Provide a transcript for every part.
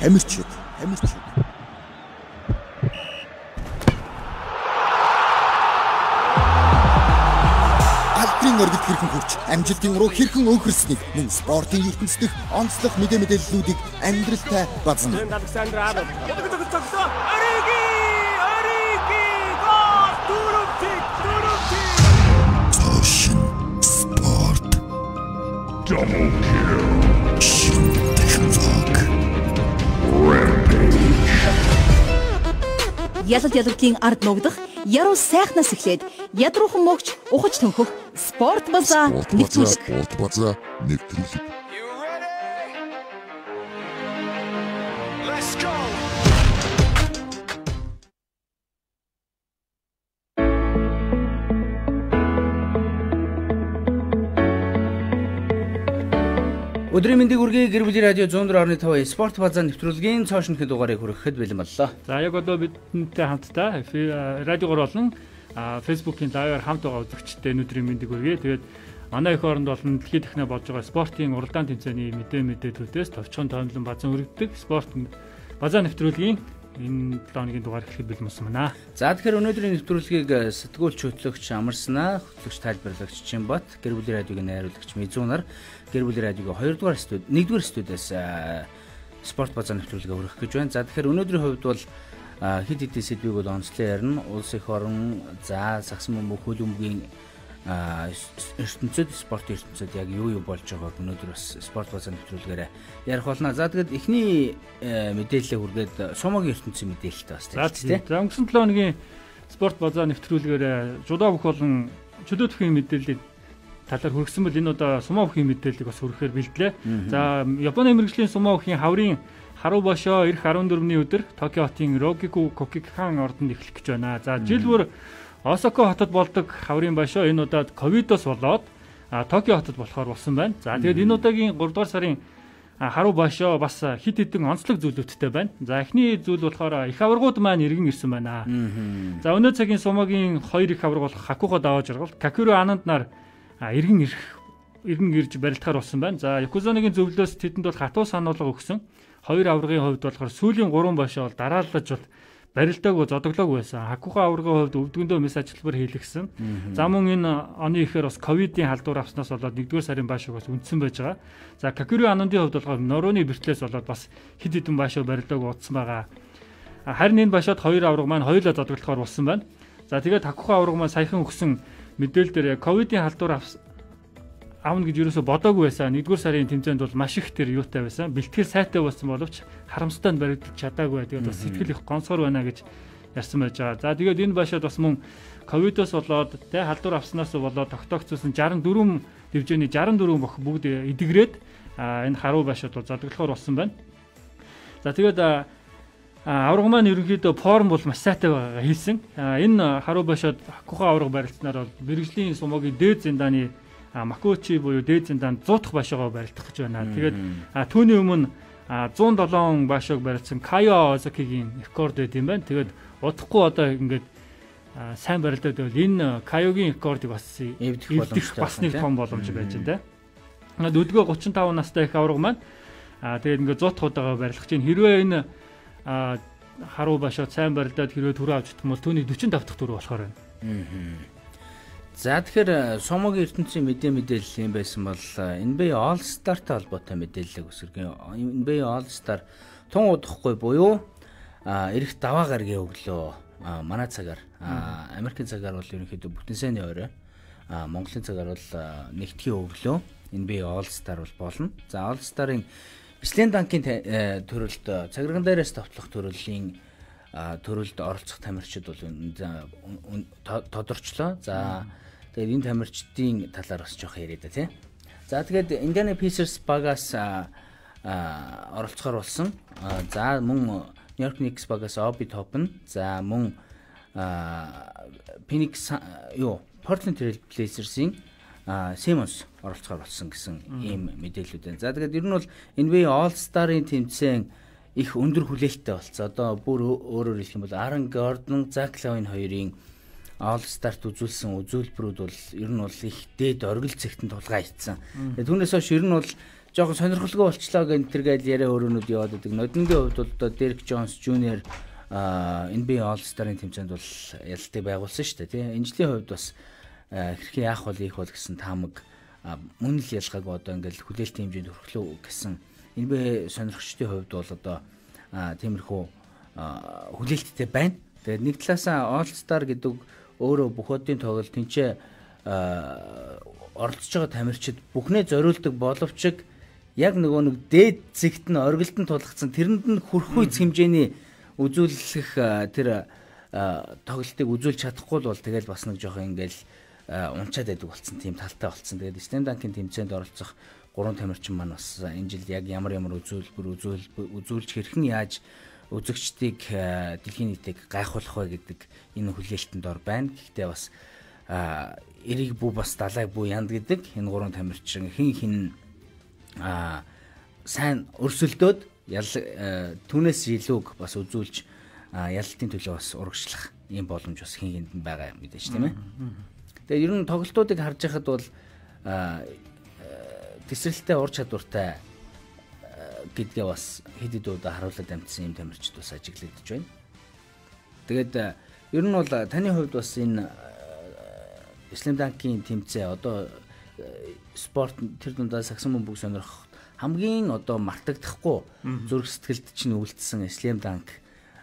Амьрчээд, амьрчээд. Алдрын өргөд хэрхэн хурч, амжилтын уруу хэрхэн өөхөрснийг мөн спортын ертөнцийн онцлог мэдээ мэдээллүүдийг амжилттай базна. Александр Арнольд. Ориги! Ориги! Гол! Дөрөв тик, дөрөв тик. Ocean Sport. Double kill. ялал ялгалын ард нуугдах, яруу сайхнаас эхлээд ядуухан мөгч ухаж төнхөх спорт базаа нэгтгүүлэг. Спорт базаа нэгтгүүлэг Өдрийн мэндийг үргэе гэр бүлийн радио 104.5 спорт базаа нэвтрүүлгийн цоо шинэхэн дугаарыг хүргэхэд бэлэн боллоо. За яг одоо бидэнтэй хамтдаа радиогоор болон фэйсбүүкийн лайваар хамт байгаа үзэгчдэд өдрийн мэндийг үргэе. Тэгээд манай эх оронд болон дэлхийд тахна болж байгаа спортын уралдаан тэмцээний мэдээ мэдээлүүдээс товчхон тоомлон базан өргөддөг спорт базаа нэвтрүүлгийн энэ 7 оны дугаар эхлэх бэлэн болсон байна. За тэгэхээр өнөөдрийн нэвтрүүлгийг сэтгүүлч хөтлөгч Амарснаа, хөтлөгч тайлбарлагч Чинбат, гэр бүлийн радиогийн найруулагч Мизүүнар, гэр бүл радиог 2 дугаар студ 1 дугаар студиас спорт базаа нэвтрүүлгээ өргөх гэж байна. За тэгэхээр өнөөдрийн хувьд бол хид хид сэдвийг бол онцлон ярина. Улс их орон за сагсан бөмбөг хөлбөмбөгийн ертөнцид спорт ертөнцид яг юу юу болж байгааг өнөөдөр бас спорт базаа нэвтрүүлгээрээ ярих болно. За тэгэд эхний мэдээлэлээ хүргээд сумагийн ертөнцийн мэдээлэлтэй бас тийм тийм. За өнгөрсөн 7 өдрийн спорт базаа нэвтрүүлгээрээ жолоо бүх болон чөлөөтгөх мэдээлэлд талаар хүргэсэн бол энэ удаа сумаа бүхийн мэдээллийг бас хүргэхээр бэлдлээ. За Японы мэрэгжлийн сумаа бүхийн хаврын Харуу бошоо эх 14-ний өдөр Токио хотын Рогику Кокикхан ордонд эхлэх гэж байна. За жил бүр Осако хотод болдог хаврын бошоо энэ удаад ковидос болоод Токио хотод болохоор болсон байна. За тэгээд энэ удаагийн 3 дугаар сарын Харуу бошоо бас хит хитэн онцлог зүйлүүдтэй байна. За эхний зүйл болохоор их аваргууд маань иргэн ирсэн байна. За өнөө цагийн сумагийн 2 их аварга болох Хакуго даваа жаргал Какуру Ананд нар а иргэн ирэх иргэн ирж барилдахаар болсон байна. За Якузоныгийн зөвлөлөөс тэдэнд бол хатуу сануулга өгсөн. Хоёр аврагын хувьд болохоор сүүлийн гурван бошоо бол дарааллаж бол барилдааг зодөглоог байсан. Хакуха аврагын хувьд өвдгөндөө мэс ажилбар хийлгсэн. За мөн энэ оны ихээр бас ковидын халдвар авснаас болоод 1-р сарын баашиг бас үндсэн байж байгаа. За Какүрю Анандын хувьд болохоор норооны бертлээс болоод бас хид хідэн баашаа барилдааг утсан байгаа. Харин энэ башаад хоёр авраг маань хоёулаа зодөглохоор болсон байна. За тэгээд Хакуха авраг маань саяхан өгсөн мэдээлэлээр яг ковидын халдвар авна гэж юусоо бодоогүй байсан. 1-р сарын тэмцээнд бол маш их тэр юутай байсан. Бэлтгэл сайтай болсон боловч харамстай нь баригдаж чадаагүй. Тэгээд бас сэтгэл их гонсоор байна гэж ярьсан байж байгаа. За тэгээд энэ башаад бас мөн ковидос болоод тэ халдвар авснаас болоод тогтоогцсон 64 дэвжээний 64 бох бүгд эдгрээд энэ харуу башууд бол задлахаар болсон байна. За тэгээд авраг маань ерөнхийдөө форм бол маш сайтай байгаагаа хэлсэн. Энэ харуу бошоод Хакуха авраг барилтнаар бол мэрэгжлийн сумогийн дээд зэндааны Макочи буюу дээд зэндаанд 100 дахь башагаа барилдах гэж байна. Тэгээд түүний өмнө 107 башааг барилдсан Кайо Озакигийн рекорд байт юм байна. Тэгээд удахгүй одоо ингээд сайн барилдаад байвал энэ Кайогийн рекордыг бас эвдэх бас нэг том боломж байж байна те. Өдгөө 35 настай их авраг маань тэгээд ингээд 100 дахь удаагаа барилдах чинь хэрвээ энэ харуу башаа сайн барилдаад хэрвээ төрөө авч идэх юм бол түүний 45 дахь төрөө болохоор байна. За тэгэхээр э, сумогийн ертөнцийн мэдээ мэдээлэл юм байсан бол э, NBA All Star-тай холбоотой мэдээлэл өсөргөн NBA All Star тун удахгүй буюу эрэх даваа гаргийн өглөө манай цагаар Америкийн цагаар бол ерөнхийдөө бүтэн сайнны орой Монголын цагаар бол э, нэгтгэхийн өглөө NBA All Star бол болно. За All Star-ын Бислен банкын төрөлд цагирган дээрээс товтлох төрөллийн төрөлд оролцох тамирчид бол тодорчлоо. За тэгээд энэ тамирчдын талаар бас жоох яриа да тий. За тэгээд Indiana Pacers багаас оролцохоор болсон. За мөн New York Knicks багаас Obi Toppin, за мөн Phoenix юу Portland Trail Blazers-ийн Симонс оролцохоор болсон гэсэн ийм мэдээлэлүүд байна. За тэгээд ер нь бол NBA All-Star-ын тэмцээн их өндөр хүлээлттэй болсон. Одоо бүр өөрөөр хэлэх юм бол Aaron Gordon, Zach Lavine хоёрын All-Star-т үзүүлсэн үзүүлбэрүүд бол ер нь бол их дээд оргил зэгтэн тулгаа хийцэн. Тэгээд түүнээс хойш ер нь бол жоохон сонирхолгүй болчлоо гэх нэргээл яриа өрөөнүүд яваад байдаг. Нодингийн хувьд бол одоо Derek Jones Jr а NBA All-Star-ын тэмцээнд бол ялтай байгуулсан шүү дээ. Энэ жилийн хувьд бас хэрхэн яах вэ их бол гэсэн таамаг мөн л ялгааг одоо ингээл хүлээлт хэмжээнд хүрхлөө гэсэн энэ бэ сонирхчдын хувьд бол одоо тиймэрхүү хүлээлттэй байна. Тэгээд нэг талаасаа All Star гэдэг өөрөө бүхөдийн тоглолт тэнцээ оролцож байгаа тамирчид бүхнээ зориулдаг боловч яг нөгөө нэг дээд зэгт нь оргилд нь тулгцсан тэрэнд нь хүрхгүй хэмжээний үзүүлэх тэр тоглолтыг үзүүлж чадахгүй бол тэгэл бас нэг жоох ингээл Э, унчаад байдаг болсон тийм талтай болсон. Тэгээд stand bank-ийн тэмцээнд оролцох гурван тамирчин маань бас э, энэ жил яг ямар ямар үзүүлбэр үзүүлж хэрхэн яаж үзэгчдийг э, дэлхийн нийтэд гайхуулах вэ гэдэг энэ хүлээлтэнд ор байна. Гэхдээ бас эриг бүү бас далайг бүү янд гэдэг энэ гурван тамирчин хин хин а сайн өрсөлдөөд ял түүнээс илүүг бас үзүүлж ялалтын төлөө бас урагшлах ийм боломж бас хин хинд байгаа мэдээж тийм ээ. Тэгээ ер нь тоглолтуудыг харж байхад бол э, тесрэлтэй ур чадвартай э, гэдгээ бас хэд хэд удаа харуулад амжсан юм тамирчид бас ажиглагдж байна. Тэгээд э, ер нь бол таны хувьд бас энэ Ислам банкийн тэмцээн одоо спорт тэр дундаа сагсан бөмбөг сонирх хамгийн одоо мартагдахгүй зүрх сэтгэлд чинь үлдсэн Ислам банк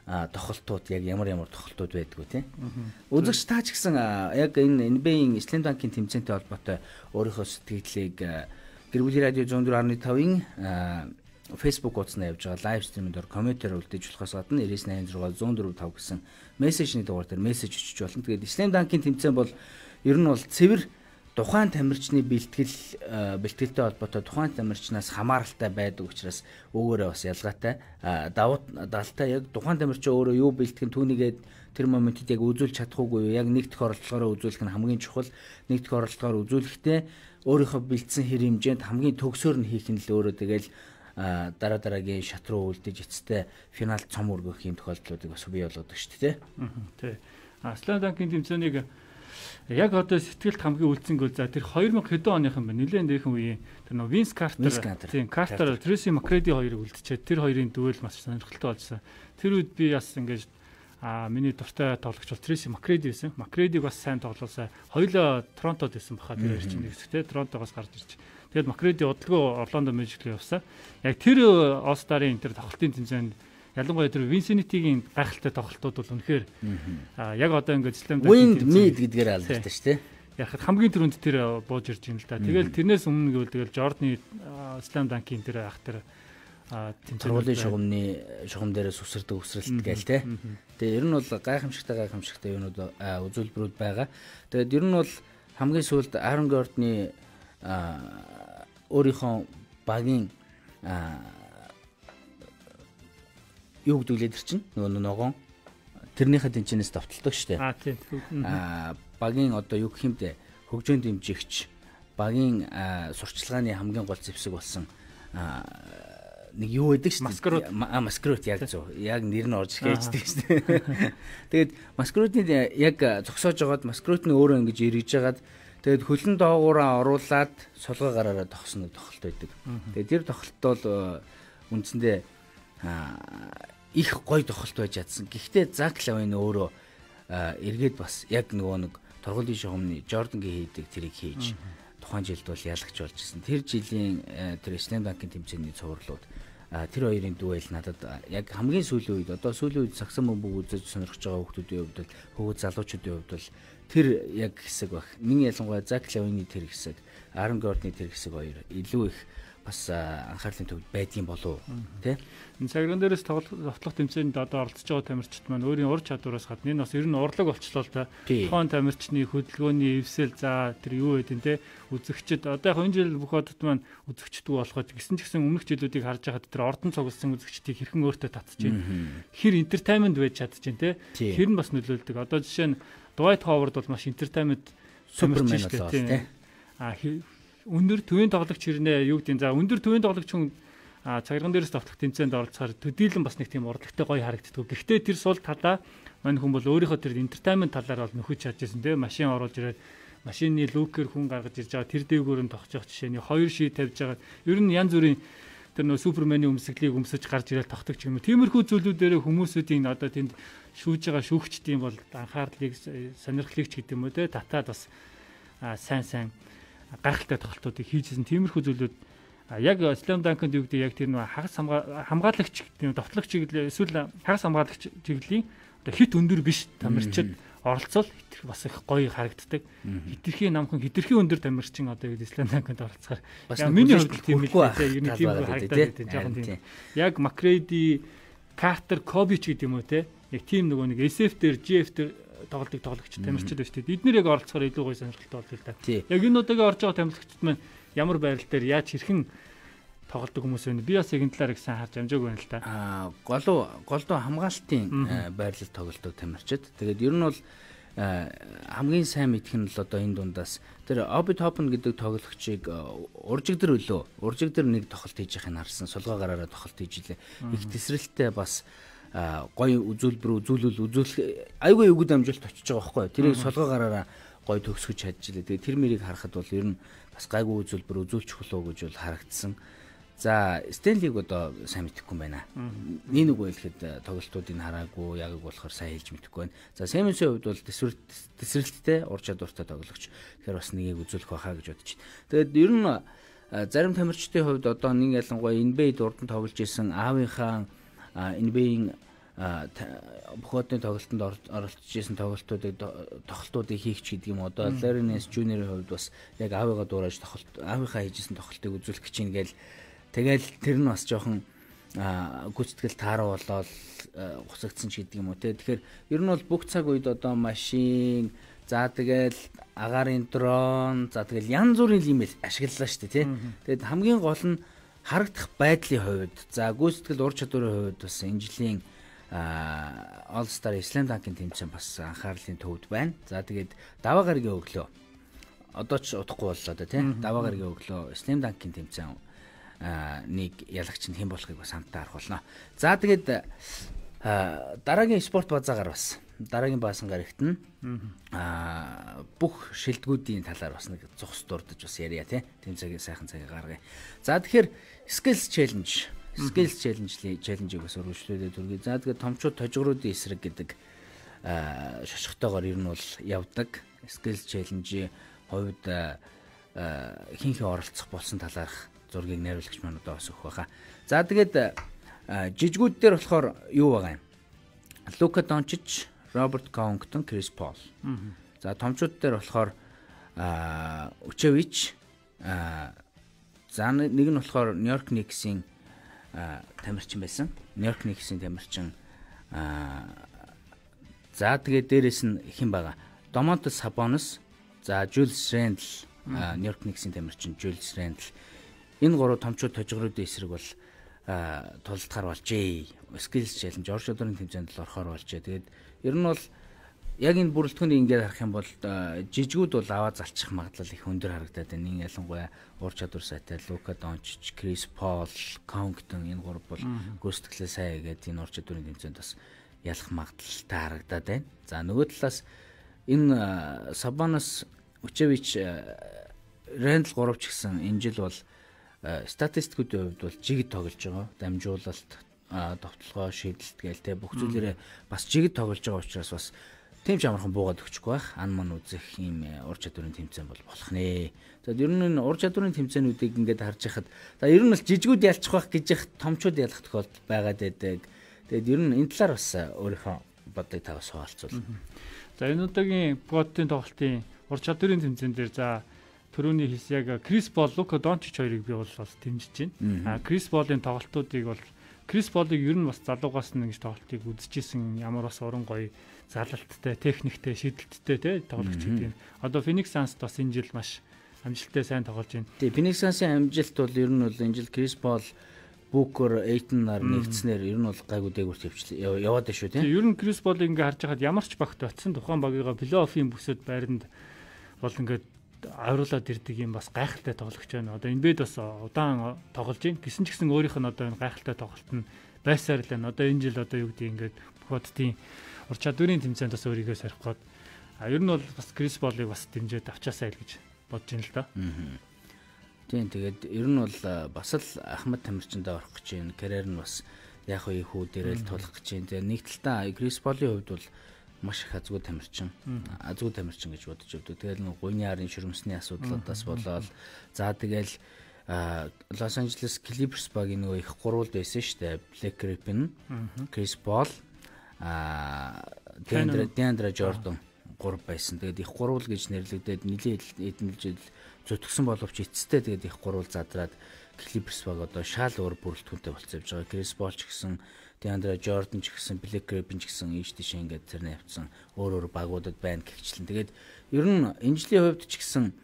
тохолтууд яг ямар ямар тохолтууд байдгүй тийм. Үзэгч таа ч гэсэн яг энэ NB-ийн Ислам банкын тэмцээнтэй холбоотой өөрийнхөө сэтгэлийг гэр бүлийн радио 104.5-ын Facebook хуудасна явж байгаа лайв стримээр комментээр үлдээж болохоос гадна 9861045 гэсэн мессежний дугаар дээр мессеж өчөж болно. Тэгээд Ислам банкын тэмцээн бол ер нь бол цэвэр тухайн тамирчны бэлтгэл э, бэлтгэлтэй холбоотой тухайн тамирчнаас хамааралтай байдаг учраас өөрөөрөө бас ялгаатай э, давуу далтай яг тухайн тамирчин өөрөө юу бэлтгэн түүнийгээ тэр моментэд яг үзүүлж чадахгүй яг нэг тохиолдолгоор үзүүлэх нь хамгийн чухал нэг тохиолдолгоор үзүүлэхдээ өөрийнхөө бэлдсэн хэр хэмжээнд хамгийн төгсөөр нь хийх нь л өөрөө тэгэл э, дараа дараагийн шат руу үлдэж эцэстээ финал цом өргөх юм тохиолдлуудыг бас бий болгодог шүү дээ. Тий. Аслан банкын тэмцээнийг яг одоо сэтгэлд хамгийн үлдсэнгөл за тэр 2000 хэдэн оныхан байна. Нилээн дээхэн үеийн тэр нөө Винс Картер тийм Картер Трейси Макреди хоёрыг үлдчихэд тэр хоёрын дүэл маш сонирхолтой болсон. Тэр үед би бас ингэж а миний дуртай тоглогч бол Трейси Макреди байсан. Макредиг бас сайн тоглоосаа хоёулаа Торонтод байсан баха тэр ирчин нэгсгтэй Торонтогоос гарч ирж. Тэгээд Макреди удалгүй Орландо Мэжиклээ явсан. Яг тэр All Star-ын тэр тоглолтын тэмцээнд ялангуяа тэр Vincent-ийн гайхалтай тоглолтууд бол үнэхээр яг одоо ингээд Slam Dunk Wind Mead гэдгээр алдартай шүү дээ. Яхад хамгийн түрүүнд тэр бууж ирж юм л да. Тэгэл тэрнээс өмнө гэвэл тэгэл Jordan-ы Slam Dunk-ийн тэр ах тэр тэмцээний шугамны шугам дээрээ сүсэрдэг өсрэлт гээл те. Тэгээ ер нь бол гайхамшигтай гайхамшигтай юмнууд үзүүлбэрүүд байгаа. Тэгээд ер нь бол хамгийн сүүлд Aaron Gordon-ы өөрийнхөө багийн юу гэдэг лээ тэр чинь нөгөө ногоон тэрнийхээ тэнчнээс давталдаг шүү дээ. Аа тийм. Аа багийн одоо юу гэх юм бэ? Хөгжөөнд дэмжигч багийн сурчлагын хамгийн гол зэвсэг болсон нэг юу байдаг шүү дээ. Маскрут яг зөв. Яг нэр нь орж хээждэг шүү дээ. Тэгээд маскрутны яг зогсоож байгаад маскрутны өөрөө ингэж эргэж жагаад тэгээд хөлн доогуура оруулаад солгоо гараараа тогсоно тохолт байдаг. Тэгээд тэр тохолт бол үндсэндээ их гоё тохолт байж чадсан. Гэхдээ Зак Лавин өөрөө эргээд бас яг нөгөө нэг торгуулийн шугамны Жордангийн хийдэг тэрийг хийж тухайн жилд бол ялагч болж гисэн. Тэр жилийн тэр Ислам банкын тэмцээний цувралууд тэр хоёрын дүүэл надад яг хамгийн сүүлийн үед одоо сүүлийн үед сагсан бөмбөг үзэж сонирхож байгаа хүмүүсийн хувьд бол хөвгөө залуучуудын хувьд бол тэр яг хэсэг баг. Миний ялангуяа Зак Лавины тэр хэсэг, Арон Гордны тэр хэсэг хоёр илүү их бас анхаарлын төвд байдгийн болов тий. Энэ цагиран дээрээс тоглох тэмцээнд одоо оролцож байгаа тамирчид маань өөрийн ур чадвараас гадна энэ бас ер нь урлаг олчлоо л да. Тухайн тамирчны хөдөлгөөний эвсэл за тэр юу гэдэг нь тий үзэгчд одоо яг энэ жил бүх хотод маань үзэгчдүү болоход гисэн ч гэсэн өмнөх жилүүдийг харж байхад тэр ордон цугсан үзэгчдийг хэрхэн өөртөө татж байна. Хэр entertainment байж чадчих дээ тий. Тэр нь бас нөлөөлдөг. Одоо жишээ нь Dwight Howard бол маш entertainment супермен болоо тий. А өндөр төвийн тоглогч ирнэ юу гэдэг. За өндөр төвийн тоглогч хүн цагирган дээрээс тоглох тэмцээнд оролцохоор төдийлөн бас нэг тийм урлагтай гоё харагддаг. Гэхдээ тэр сул талаа мань хүн бол өөрийнхөө тэр entertainment талаар бол нөхөж чадж ирсэн тийм машин оруулж ирээд машины лүүкээр хүн гаргаж ирж байгаа тэр дээгүүр нь тогтчих жишээний хоёр ший тавьж байгаа. Ер нь янз бүрийн тэр нөө суперманы өмсгөлийг өмсөж гарч ирээд тогтдог юм. Тиймэрхүү зүйлүүдээр хүмүүсүүдийн одоо тэнд шүүж байгаа шүүгчдийн бол анхаарлыг сонирхлыг ч гэдэг юм уу те татаад бас сайн сайн гайхалтай тоглолтуудыг хийжсэн тиймэрхүү зүйлүүд яг Slam Dunk-д юу гэдэг яг тэр нэг хагас хамгаалагч дотлог чиглэл эсвэл хагас хамгаалагч чиглэлийн хит өндөр биш тамирчид оролцол хитрх бас их гоё харагддаг. Хитрхийн намхан хитрхийн өндөр тамирчин одоо юу Ислам банкнд оролцохоор яг миний хувьд тийм хэлээ. Ер нь тийм харагддаг тийм жоохон тийм. Яг Макреди, Картер, Кобич гэдэг юм уу те. Яг тийм нөгөө нэг SF дээр, GF дээр тоглолтыг тоглогч тамирчид биш тийм эднэр яг оролцохоор илүү гоё сонирхолтой болдог л да. Яг энэ удаагийн орж байгаа тамирчид маань ямар байрал дээр яаж хэрхэн тоглодог хүмүүс байна. Би бас яг энэ талаар их сайн харж амжаагүй байна л да. Аа голуу голдоо хамгаалтын э, байрлал тоглолтог тамирчид. Тэгээд ер нь бол э, хамгийн сайн мэдэх нь л одоо энэ дундаас тэр Obi Toppen гэдэг тоглогчийг уржиг дэр өлөө уржиг дэр нэг тохолт хийж байхыг харсан. Сулгаа гараараа тохолт хийж илээ. Их тесрэлттэй бас гоё үзүүлбэр үзүүлэл үзүүлэх айгүй өгд амжилт очиж байгаа байхгүй тэрийг солгоо гараараа гоё төгсгөж чадж илээ. Тэгээ тэр мэрийг харахад бол ер нь бас гайгүй үзүүлбэр үзүүлчих лөө гэж бол харагдсан. За Стенлиг одоо сайн мэдэхгүй байна. Нэг нэг байлхэд э, тоглолтуудыг хараагүй яг болохоор сайн хэлж мэдэхгүй байна. За Сэмэнсийн хувьд бол тесрэлттэй ур чадвартай тоглогч. Тэгэхээр бас нэгийг үзүүлэх байхаа гэж бодож байна. Тэгээд ер нь э, зарим тамирчдын хувьд одоо нэг ялангуяа NBA дурдан тоглож исэн аавынхаа NBA-ийн бохоотны тоглолтод оролцож исэн тоглолтуудыг тоглолтуудыг хийх ч гэдэг юм одоо Larry-нес Junior-ийн хувьд бас яг аавыгаа дуурайж тоглолт аавынхаа хийжсэн тоглолтыг үзүүлэх гэж ингээл тэгэл тэр нь бас жоохон гүцэтгэл тааруу болоод гусагдсан ч гэдэг юм уу те тэгэхээр ер нь бол бүх цаг үед одоо машин за тэгэл агарын дрон за тэгэл янз бүрийн юм ашиглалаа шүү дээ те тэгэд хамгийн гол нь харагдах байдлын хувьд за гүйцэтгэл ур чадварын хувьд бас энэ жилийн All Star Slam Dunk-ын тэмцээн бас анхаарлын төвд байна. За тэгээд даваа гарагийн өглөө одоо ч удахгүй боллоо да тийм даваа гарагийн өглөө Slam Dunk-ын тэмцээн нэг ялагч нь хэн болохыг бас хамтдаа харах болно. За тэгээд дараагийн спорт базаагаар бас дараагийн баасан гар ихтэн аа бүх шилдгүүдийн талаар бас нэг зогс дурдж бас ярья тий. Тэм цагийн сайхан цагийг гаргая. За тэгэхээр skills challenge skills challenge challenge-ийг бас өргөжлүүлээд үргэлж. За тэгээд томчууд тожигруудын эсрэг гэдэг аа шошготойгоор ер нь бол явдаг. Skills challenge-ийн хувьд хин хин оролцох болсон талаарх зургийг найруулагч маань одоо бас өгөх байхаа. За тэгээд жижгүүд дээр болохоор юу байгаа юм? Лука Дончич Роберт Конгтон, Крис Пол. За томчууд дээр болохоор Өчевич за нэг нь болохоор Нью-Йорк Никсийн тамирчин байсан. Нью-Йорк Никсийн тамирчин за тэгээ дээрэс нь хэн байгаа? Домонт Сабонос, за Жюлс Рэндл, Нью-Йорк Никсийн тамирчин Жюлс Рэндл. Энэ гурав томчууд тожигруудын эсрэг бол тулдгаар болжээ. Skills Challenge Орш улсын тэмцээнд л орохоор болжээ. Тэгээд Ер нь бол яг энэ бүрэлдэхүүнийг ингээд харах юм бол жижигүүд бол аваа залчих магадлал их өндөр харагдаад байна. Энэ ялангуяа уур чадвар сайтай Лука Дончич, Крис Пол, Конгтон энэ гурав бол гүйцэтгэлээ сайн хийгээд энэ уур чадварын тэмцээнд бас ялах магадлалтай харагдаад байна. За нөгөө талаас энэ Сабанас Учевич Рэндл гурав ч гэсэн энэ жил бол статистикүүдийн хувьд бол жигд тоглож байгаа. Дамжуулалт, товтлогоо шийдэлт гээл те бүх зүйлээрээ бас жигд тоглож байгаа учраас бас тийм ч амархан буугаад өгчихгүй байх ан ман үзэх юм э, ур чадварын тэмцээн бол болох нэ. За ер нь энэ ур чадварын тэмцээнүүдийг ингээд харж яхад за ер нь бол жижигүүд ялчих байх гэж их томчууд ялах тохиолдол байгаад байдаг. Тэгээд ер нь энэ талаар бас э, өөрийнхөө бодлыг таваас хуваалцуул. За энэ удаагийн протеин тоглолтын ур чадварын тэмцээн дээр за төрөүний хэлс яг Крис Бол, Лука Дончич хоёрыг би бол бас дэмжиж байна. А Крис Болын тоглолтуудыг бол Крис Полыг ер нь бас залуугаас нь ингэж тоглолтыг үзчихсэн ямар бас уран гоё залалттай, техниктэй, шидэлттэй тий тоглогч гэдэг. Одоо Phoenix Suns бас энэ жил маш амжилттай сайн тоглож байна. Тий Phoenix Suns-ийн амжилт бол ер нь бол энэ жил Крис Пол Букер Эйтон нар нэгдснээр ер нь бол гайгүй дээгүүр төвчлээ. Яваад шүү тий. Ер нь Крис Болыг ингээ харж байхад ямар ч багт оцсон тухайн багийнхаа плей-оффын бүсэд байранд бол ингээд авируулад ирдэг юм бас гайхалтай тоглож байна. Одоо энэ бед бас удаан тоглож байна. Гэсэн ч гэсэн өөрийнх нь одоо энэ гайхалтай тоглолт нь байсаар л байна. Одоо энэ жил одоо юу гэдэг ингээд Хотдын ур чадварын тэмцээнд бас өөрийгөө сарих гээд а ер нь бол бас Крис Болыг бас дэмжиж авчаасаа л гэж бодож байна л да. Аа. Тийм тэгээд ер нь бол бас л Ахмад тамирчиндаа орох гэж байна. Карьер нь бас яг үе хүү дээрэл тулах гэж байна. Тэгээд нэг талтаа Крис Полийн хувьд бол маш их азгүй тамирчин азгүй тамирчин гэж бодож өгдөг. Тэгэл нэг гуйны арын шүрмсний асуудлуудаас болоод за тэгэл Лос Анжелес Clippers багийн нөгөө их гурвалд байсан шүү дээ. Black Griffin, Chris Paul, Deandre Deandre Jordan гурав байсан. Тэгээд их гурвал гэж нэрлэгдээд нэлээд эдэмжил зүтгэсэн боловч эцстэй тэгээд их гурвал задраад Clippers баг одоо шал өөр бүрэлдэхүүнтэй болцсон явж байгаа. Chris Paul ч гэсэн Деандра Жордан ч гэсэн Блэк Грэбин ч гэсэн ийш тийш ингээд тэрнээ явцсан өөр өөр багуудад байна гихчлэн. Тэгээд ер нь энэ жилийн хувьд ч гэсэн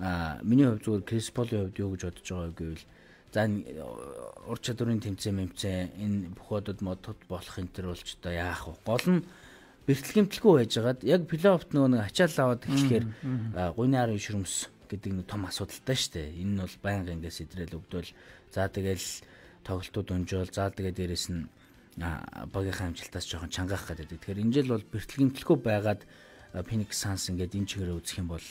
а миний хувьд зүгээр Крис Полын хувьд юу гэж бодож байгаа гэвэл за э, ур чадварын тэмцээн мэмцэн энэ бүхөөдөд модод болох энэ төр болж одоо яах вэ? Гол нь бэрхтэлгэмтэлгүй байжгаад яг плей-оффт нөгөө нэг ачаал аваад эхлэхээр гуйны арын шүрмс гэдэг нэг том асуудалтай шүү дээ. Энэ нь бол байнга ингээс идрэл өгдөөл за тэгэл тоглолтууд унжвал заа тэгээ дээрэс нь багийнхаа амжилтаас жоохон чангаах гэдэг. Тэгэхээр энэ жил бол бэртлэгэмтлэхгүй байгаад Phoenix Suns ингээд энэ чигээрээ үзэх юм бол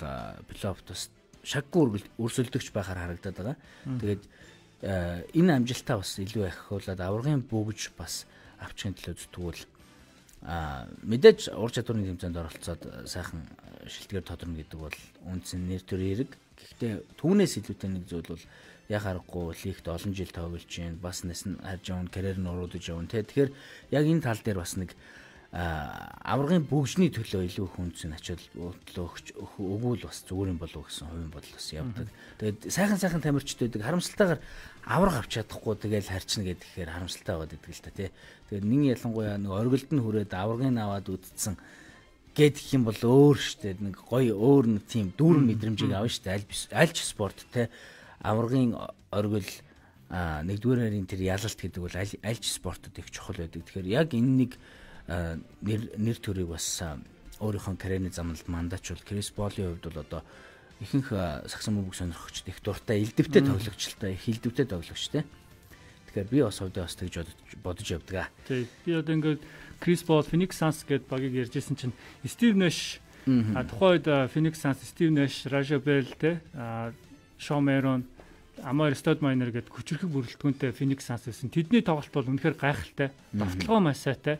плей-оффт бас шаггүй өрсөлдөгч байхаар харагдаад байгаа. Тэгээд энэ амжилтаа бас илүү ахиулаад аврагын бөгж бас авчихын төлөө зүтгүүл мэдээж ур чадварны тэмцээнд оролцоод сайхан шилтгэр тодорно гэдэг бол үндсэн нэр төр хэрэг. Гэхдээ түүнээс илүүтэй нэг зүйл бол яг аргагүй лигт олон жил тоглож байна. Бас нэс нь харж явна, карьер нь уруудаж явна. Тэгэхээр яг энэ тал дээр бас нэг аврагын бүгжний төлөө илүү хүнс ачаалтлоо өгч өгвөл бас зүгээр юм болов гэсэн хувийн бодол бас явдаг. Тэгээд сайхан сайхан тамирчид байдаг. Харамсалтайгаар авраг авч чадахгүй тэгэл харчна гэдгээр харамсалтай байгаад идэг л та тий. Тэгээд нэг ялангуяа нэг оргилд нь хүрээд аврагын аваад үдцсэн гэдэх юм бол өөр штэ нэг гоё өөр нэг тийм дүүрэн мэдрэмжийг авна штэ аль аль ч спорт те аваргын оргил нэгдүгээр нарийн тэр ялалт гэдэг бол альж спортод их чухал байдаг. Тэгэхээр яг энэ нэг нэр нэр төрийг бас өөрийнхөө карьерийн замналд мандаачвал Крис Болын хувьд бол одоо ихэнх сагсан мөнгө сонирхогчд их дуртай элдвтэй тоглогчтой, их элдвтэй тоглогчтой. Тэгэхээр би бас хувьдаа бас тэгж бодож явдаг аа. Тий. Би одоо ингээд Крис Бол Phoenix Suns гэдэг багийг ярьжсэн чинь Стив Нэш а тухайн үед Phoenix Suns Стив Нэш, Ража Белл те а Шон Мэрон Ама Аристод Майнер гэдэг хүчрэх бүрэлдэхүүнтэй Phoenix Suns байсан. Тэдний тоглолт бол үнэхээр гайхалтай. Давталгаа маш сайтай.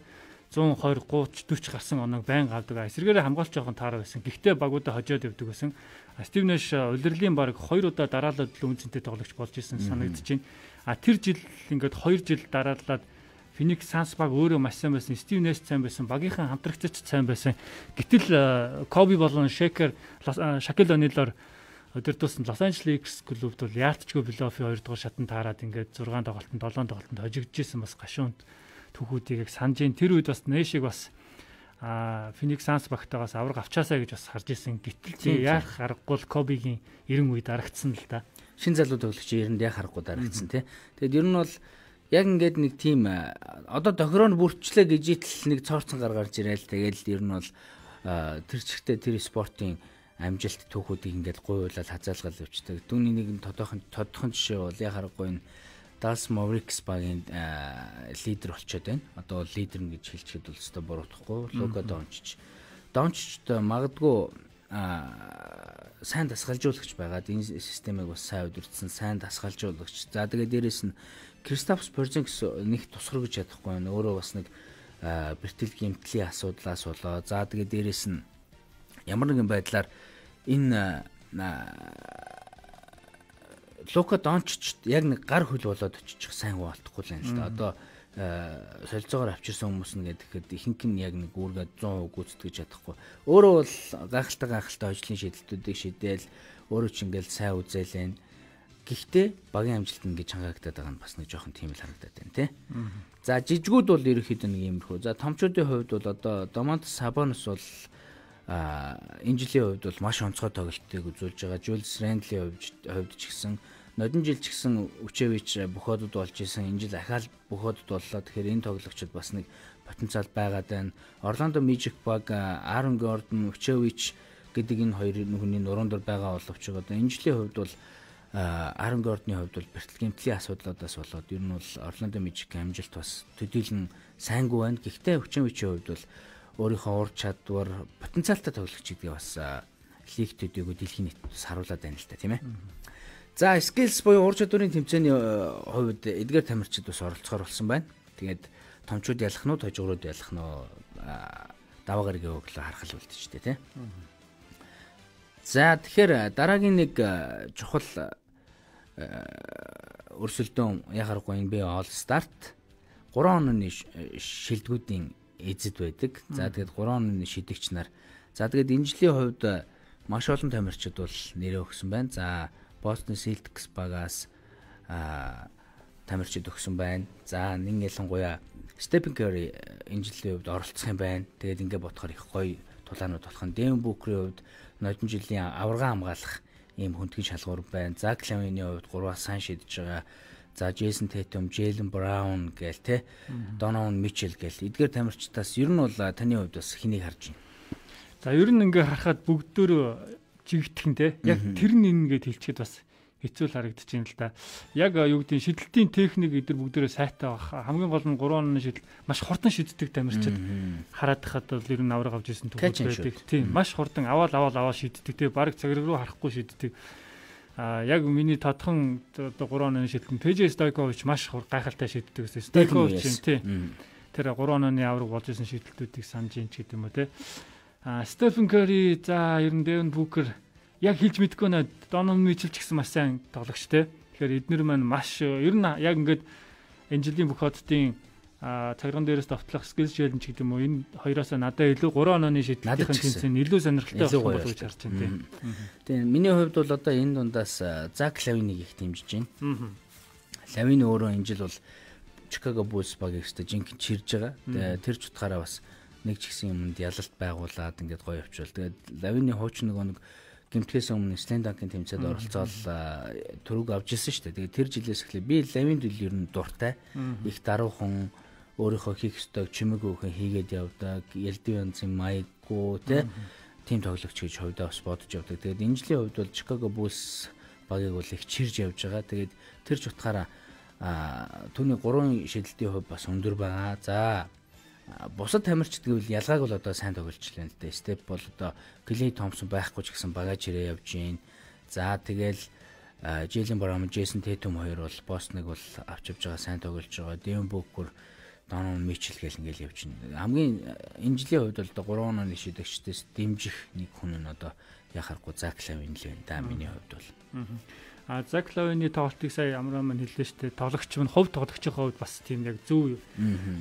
120 30 40 гарсан оног байн авдаг. Эсрэгээр хамгаалч жоохон таараа байсан. Гэхдээ багуудаа хожоод явдаг байсан. Стив Нэш улирлын баг 2 удаа дараалал үнцэнтэй тоглогч болж исэн санагдаж байна. А тэр жил ингээд 2 жил дараалалаад Phoenix Suns баг өөрөө маш сайн байсан. Steve Nash сайн байсан. Багийнхаа хамтрагчч сайн байсан. Гэтэл Kobe болон Shaker Shaquille O'Neal-оор Өдөртөөс нь Лос Анжелес клубд бол яалтчгүй плей-оффын 2 дугаар шатанд таарад ингээд 6 тоглолтод 7 тоглолтод хожигдчихсэн бас гашуунт түүхүүдийг санаж ин тэр үед бас нээшийг бас а Феникс Санс багтаагаас авраг авчаасаа гэж бас харж исэн. Гэтэл чи яах аргагүй л Кобигийн 90 үе дарагдсан л да. Шин залуу тоглогч 90-д яах аргагүй дарагдсан тий. Тэгэд ер нь бол яг ингээд нэг тим одоо дохироо бүрчлээ гэж итэл нэг цоорцсон гар гарч ирээл тэгэл ер нь бол тэр чигтээ тэр спортын амжилт түүхүүдийг ингээд гуйлал хазаалгал өвчтэй. Түүний нэг нь тодохон тодохон жишээ бол я харахгүй нь Dallas Mavericks багийн лидер болчиход байна. Одоо лидер гэж хэлчихэд бол өстой буруутгахгүй. Luka Doncic. Doncic магадгүй сайн дасгалжуулагч байгаад энэ системийг бас сайн үдирдсэн сайн дасгалжуулагч. За тэгээд дээрэс нь Кристофс Порзингс нэг тусгар гэж ядахгүй байна. Өөрөө бас нэг бэртэл гимтлийн асуудлаас болоо. За тэгээд дээрэс нь ямар нэгэн байдлаар энэ Лука Дончич яг нэг гар хөл болоод очих сайн уултахгүй л юм л да. Одоо э, солилцоогоор авчирсан хүмүүс нь гэхэд ихэнх нь яг нэг үүргээ 100% гүйцэтгэж чадахгүй. Өөрөө бол гахалтай гахалтай ажлын шийдэлтүүдийг шидээл өөрөө ч ингээл сайн үзээлэн. Гэхдээ багийн амжилт нь гэж хангагдаад байгаа нь бас нэг жоохон тийм л харагдаад байна тий. За жижигүүд бол ерөөхдөө нэг юмрхүү. За томчуудын хувьд бол одоо Домонт Сабонос бол а энэ жилийн хувьд бол маш онцгой тоглолтыг үзүүлж байгаа. Jules Randle-ийн хувьд ч гэсэн нодин жил ч гэсэн Үчевич бөхөөдөд болж исэн. Энэ жил ахаал бөхөөдөд боллоо. Тэгэхээр энэ тоглогчид бас нэг потенциал байгаад байна. Orlando Magic баг Aaron Gordon, Үчевич гэдэг энэ хоёр нүхний нуруунд дор байгаа боловч одоо энэ жилийн хувьд бол Aaron Gordon-ийн хувьд бол бэртэл гэмтлийн асуудлуудаас болоод ер нь бол Orlando Magic амжилт бас төдийлөн сайнгүй байна. Гэхдээ Үчевичийн хувьд бол өөрийнхөө ур чадвар, потенциалтай тоглогч гэдгээ бас лиг төдийгөө дэлхийн нийт саруулад байна л та тийм ээ. За skills буюу ур чадварын тэмцээний хувьд эдгээр тамирчид бас оролцохоор болсон байна. Тэгээд томчууд ялах нь тожигрууд ялах нь даваа гарагийн өглөө харахад үлдчихтэй тийм ээ. За тэгэхээр дараагийн нэг чухал өрсөлдөөн яхахгүй энэ би All Start 3 оны э, шилдэгүүдийн эзэд байдаг. За тэгээд 3 оны шидэгч нар. За тэгээд энэ жилийн хувьд э, маш олон тамирчид бол нэрээ өгсөн байна. За Boston Celtics багаас а тамирчид өгсөн байна. За нин ялангуяа Stephen Curry э, энэ жилийн хувьд оролцох юм байна. Тэгээд ингээд бодохоор их гоё тулаанууд болох нь Devin Booker-ийн хувьд ноён жилийн аварга хамгаалах ийм хүндхэн шалгуур байна. За Clavin-ийн хувьд 3-аас сан шидэж байгаа За Джейсон Тэтэм, Джейлен Браун гээл те. Донован Мичел гээл эдгээр тамирчдаас ер нь бол таны хувьд бас хэнийг харж байна? За ер нь ингээ харахад бүгдөө жигтгэн те. Яг тэр нь ингээд хэлчихэд бас хэцүү л харагдаж байна л да. Яг юу гэдэг шидэлтийн техник эдгээр бүгдээрээ сайтай баг. Хамгийн гол нь 3 оны шидэл маш хурдан шиддэг тамирчид хараад хахад бол ер нь авраг авч ирсэн төгөл байдаг. Тийм маш хурдан аваал аваал аваа шиддэг те. Бараг цагир руу харахгүй шиддэг. А яг миний тодхон одоо 3 оны шилэн ТЖ Стойкович маш гайхалтай шийддэг гэсэн. Стойкович юм тий. Тэр 3 оны авраг болж исэн шийдэлтүүдийг санаж ин ч гэдэг юм уу тий. А Стефен Кори за ер нь Дэвэн Букер яг хэлж мэдэхгүй нэ Донон Мичл ч гэсэн маш сайн тоглогч тий. Тэгэхээр эднэр маань маш ер нь яг ингээд энэ жилийн бүх хотдын а цагирган дээрээс давтлах skill challenge гэдэг юм уу энэ хоёроос надад илүү 3 онооны шийдлийн тэмцээн илүү сонирхолтой болох болов гэж харж байна тийм. Тийм миний хувьд бол одоо энэ дундаас Зак Лавиныг их дэмжиж байна. Лавин өөрөө энэ жил бол Chicago Bulls баг ихтэй жинхэнэ чирж байгаа. Тэр ч утгаараа бас нэг ч ихсэн юмд ялалт байгуулад ингээд гоё явчихвал тэгээд Лавины хууч нөгөө нэг гимтгээс өмнө стендапын тэмцээд оролцоол төрөг авч ирсэн шүү дээ. Тэгээд тэр жилээс эхлээ би лавинд үл ер нь дуртай. Их даруухан өөрийнхөө хийх ёстойг чимэг өөхөн хийгээд явдаг. Ялдив янзын майггүй те тим тоглогч гэж хувьдаа бас бодож явдаг. Тэгээд энэ жилийн хувьд бол Chicago Bulls багийг бол их чирж явж байгаа. Тэгээд тэр ч утгаараа түүний 3 шидэлтийн хувь бас өндөр байгаа. За бусад тамирчид гэвэл ялгааг бол одоо сайн тоглож байна л дээ. Степ бол одоо Клей Томпсон байхгүй ч гэсэн багаж ирээ явж гин. За тэгэл Жилен Брам, Джейсон Тэтум хоёр бол Босныг бол авч явж байгаа сайн тоглож байгаа. Дэвэн Бөкөр Донон Мичл гэл ингээл явчихна. Хамгийн э, энэ жилийн хувьд бол 3 онооны шидэгчдээс дэмжих нэг хүн нь одоо яхахгүй Зак Лавин л байна да миний хувьд бол. А Зак Лавины тоглолтыг сая ямар маань хэллээ шүү дээ. Тоглогч нь хувь тоглогчийн хувьд бас тийм яг зөв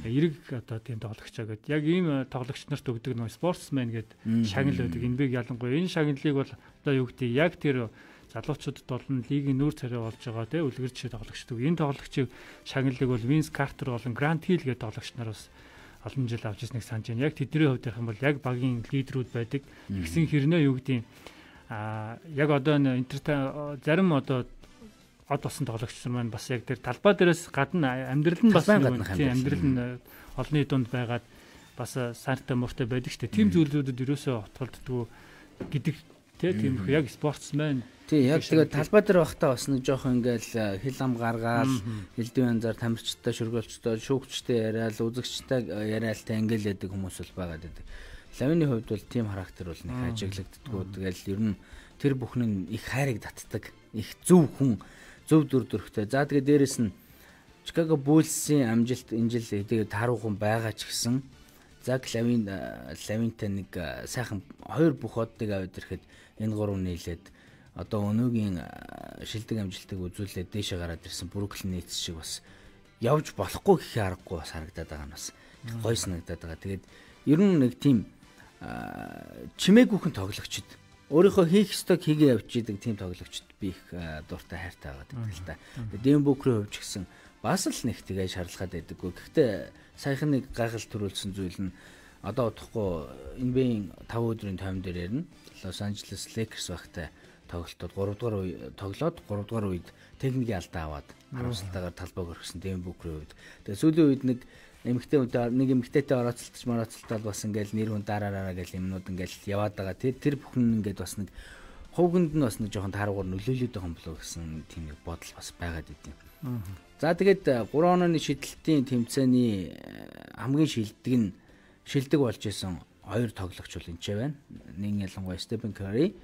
эрэг одоо тийм тоглогчаа гэдэг. Яг ийм э, тоглогч нарт өгдөг нөө спортсмен гэдэг шагнал өгдөг. Энэ бийг ялангуяа энэ шагналыг бол одоо юу гэдэг яг тэр залуучуудад бол лигийн нүүр царай болж байгаа те үлгэр жишээ тоглогчдөө. Энэ тоглогчийг шагналыг бол Винс Картер болон Грант Хил гэдэг тоглогч нараас олон жил авч ирснийг санаж байна. Яг тэдний хувьд ярих юм бол яг багийн лидерүүд байдаг. Гисэн хэрнээ юу гэдэг юм а яг одоо интер зарим одоо од болсон тоглогч нар маань бас яг тэр талбай дээрээс гадна амьдрал нь бас тийм амьдрал нь э, олны дунд байгаад бас э, саартай муртай байдаг шүү дээ. Тим зүйлүүдэд ерөөсөө отголддгүй гэдэг тий тийм их яг спортсмен тий яг тэгээд талбай дээр байхдаа бас нэг жоох ингээл э, хил ам гаргаал элдвийн анзаар тамирчтай шүргэлчтэй шүүгчтэй яриад үзэгчтэй э, яриалтай ингээл яадаг хүмүүс бол байгаад байдаг лавины хувьд бол тийм характер бол нэг ажиглагддггүй тэгэл ер нь тэр бүхэн нь их хайрыг татдаг их зөв хүн зөв дүр төрхтэй за тэгээд дээрэс нь Чикаго Буллсийн амжилт энэ жил э, тэгээд таруухан байгаа ч гэсэн Зак Лавин Лавинтай нэг сайхан хоёр бүх оддыг аваад ирэхэд энэ гурав нийлээд одоо өнөөгийн шилдэг амжилтыг үзүүлээд дээшээ гараад ирсэн Brooklyn Nets шиг бас явж болохгүй гэхээ аргагүй бас харагдаад байгаа нь бас гой санагдаад байгаа. Тэгээд ер нь нэг тийм чимээгүйхэн тоглогчд өөрийнхөө хийх ёстойг хийгээ явж идэг тийм тоглогчд би их дуртай хайртай байгаад байдаг л та. Дэм бүкрийн хувьд ч гэсэн бас л нэг тэгээ шаарлагаад байдаггүй. Гэхдээ саяхан нэг гайхал төрүүлсэн зүйл нь одоо удахгүй NBA-ийн 5 өдрийн тайм дээр ярина Los Angeles Lakers багтай тоглолтод 3 дугаар үе тоглоод 3 дугаар үед техникийн алдаа аваад 10 салтаагаар талбайг өргөсөн Дэм Бүкрийн үед. Тэгээ сүүлийн үед нэг эмэгтэй үдэ нэг эмэгтэйтэй орооцолтч мороцолтал бас ингээл нэр хүн дараараа гэл юмнууд ингээл яваад байгаа. Тэр тэр бүхэн ингээд бас нэг хувганд нь бас нэг жоохон тааруугаар нөлөөлөд байгаа юм болов гэсэн тийм нэг бодол бас байгаад идэв. За тэгээд 3 э, онооны шидэлтийн тэмцээний э, хамгийн шилдэг нь шилдэг болж исэн хоёр тоглогч бол энэчээ байна. Нэг ялангуяа Stephen Curry,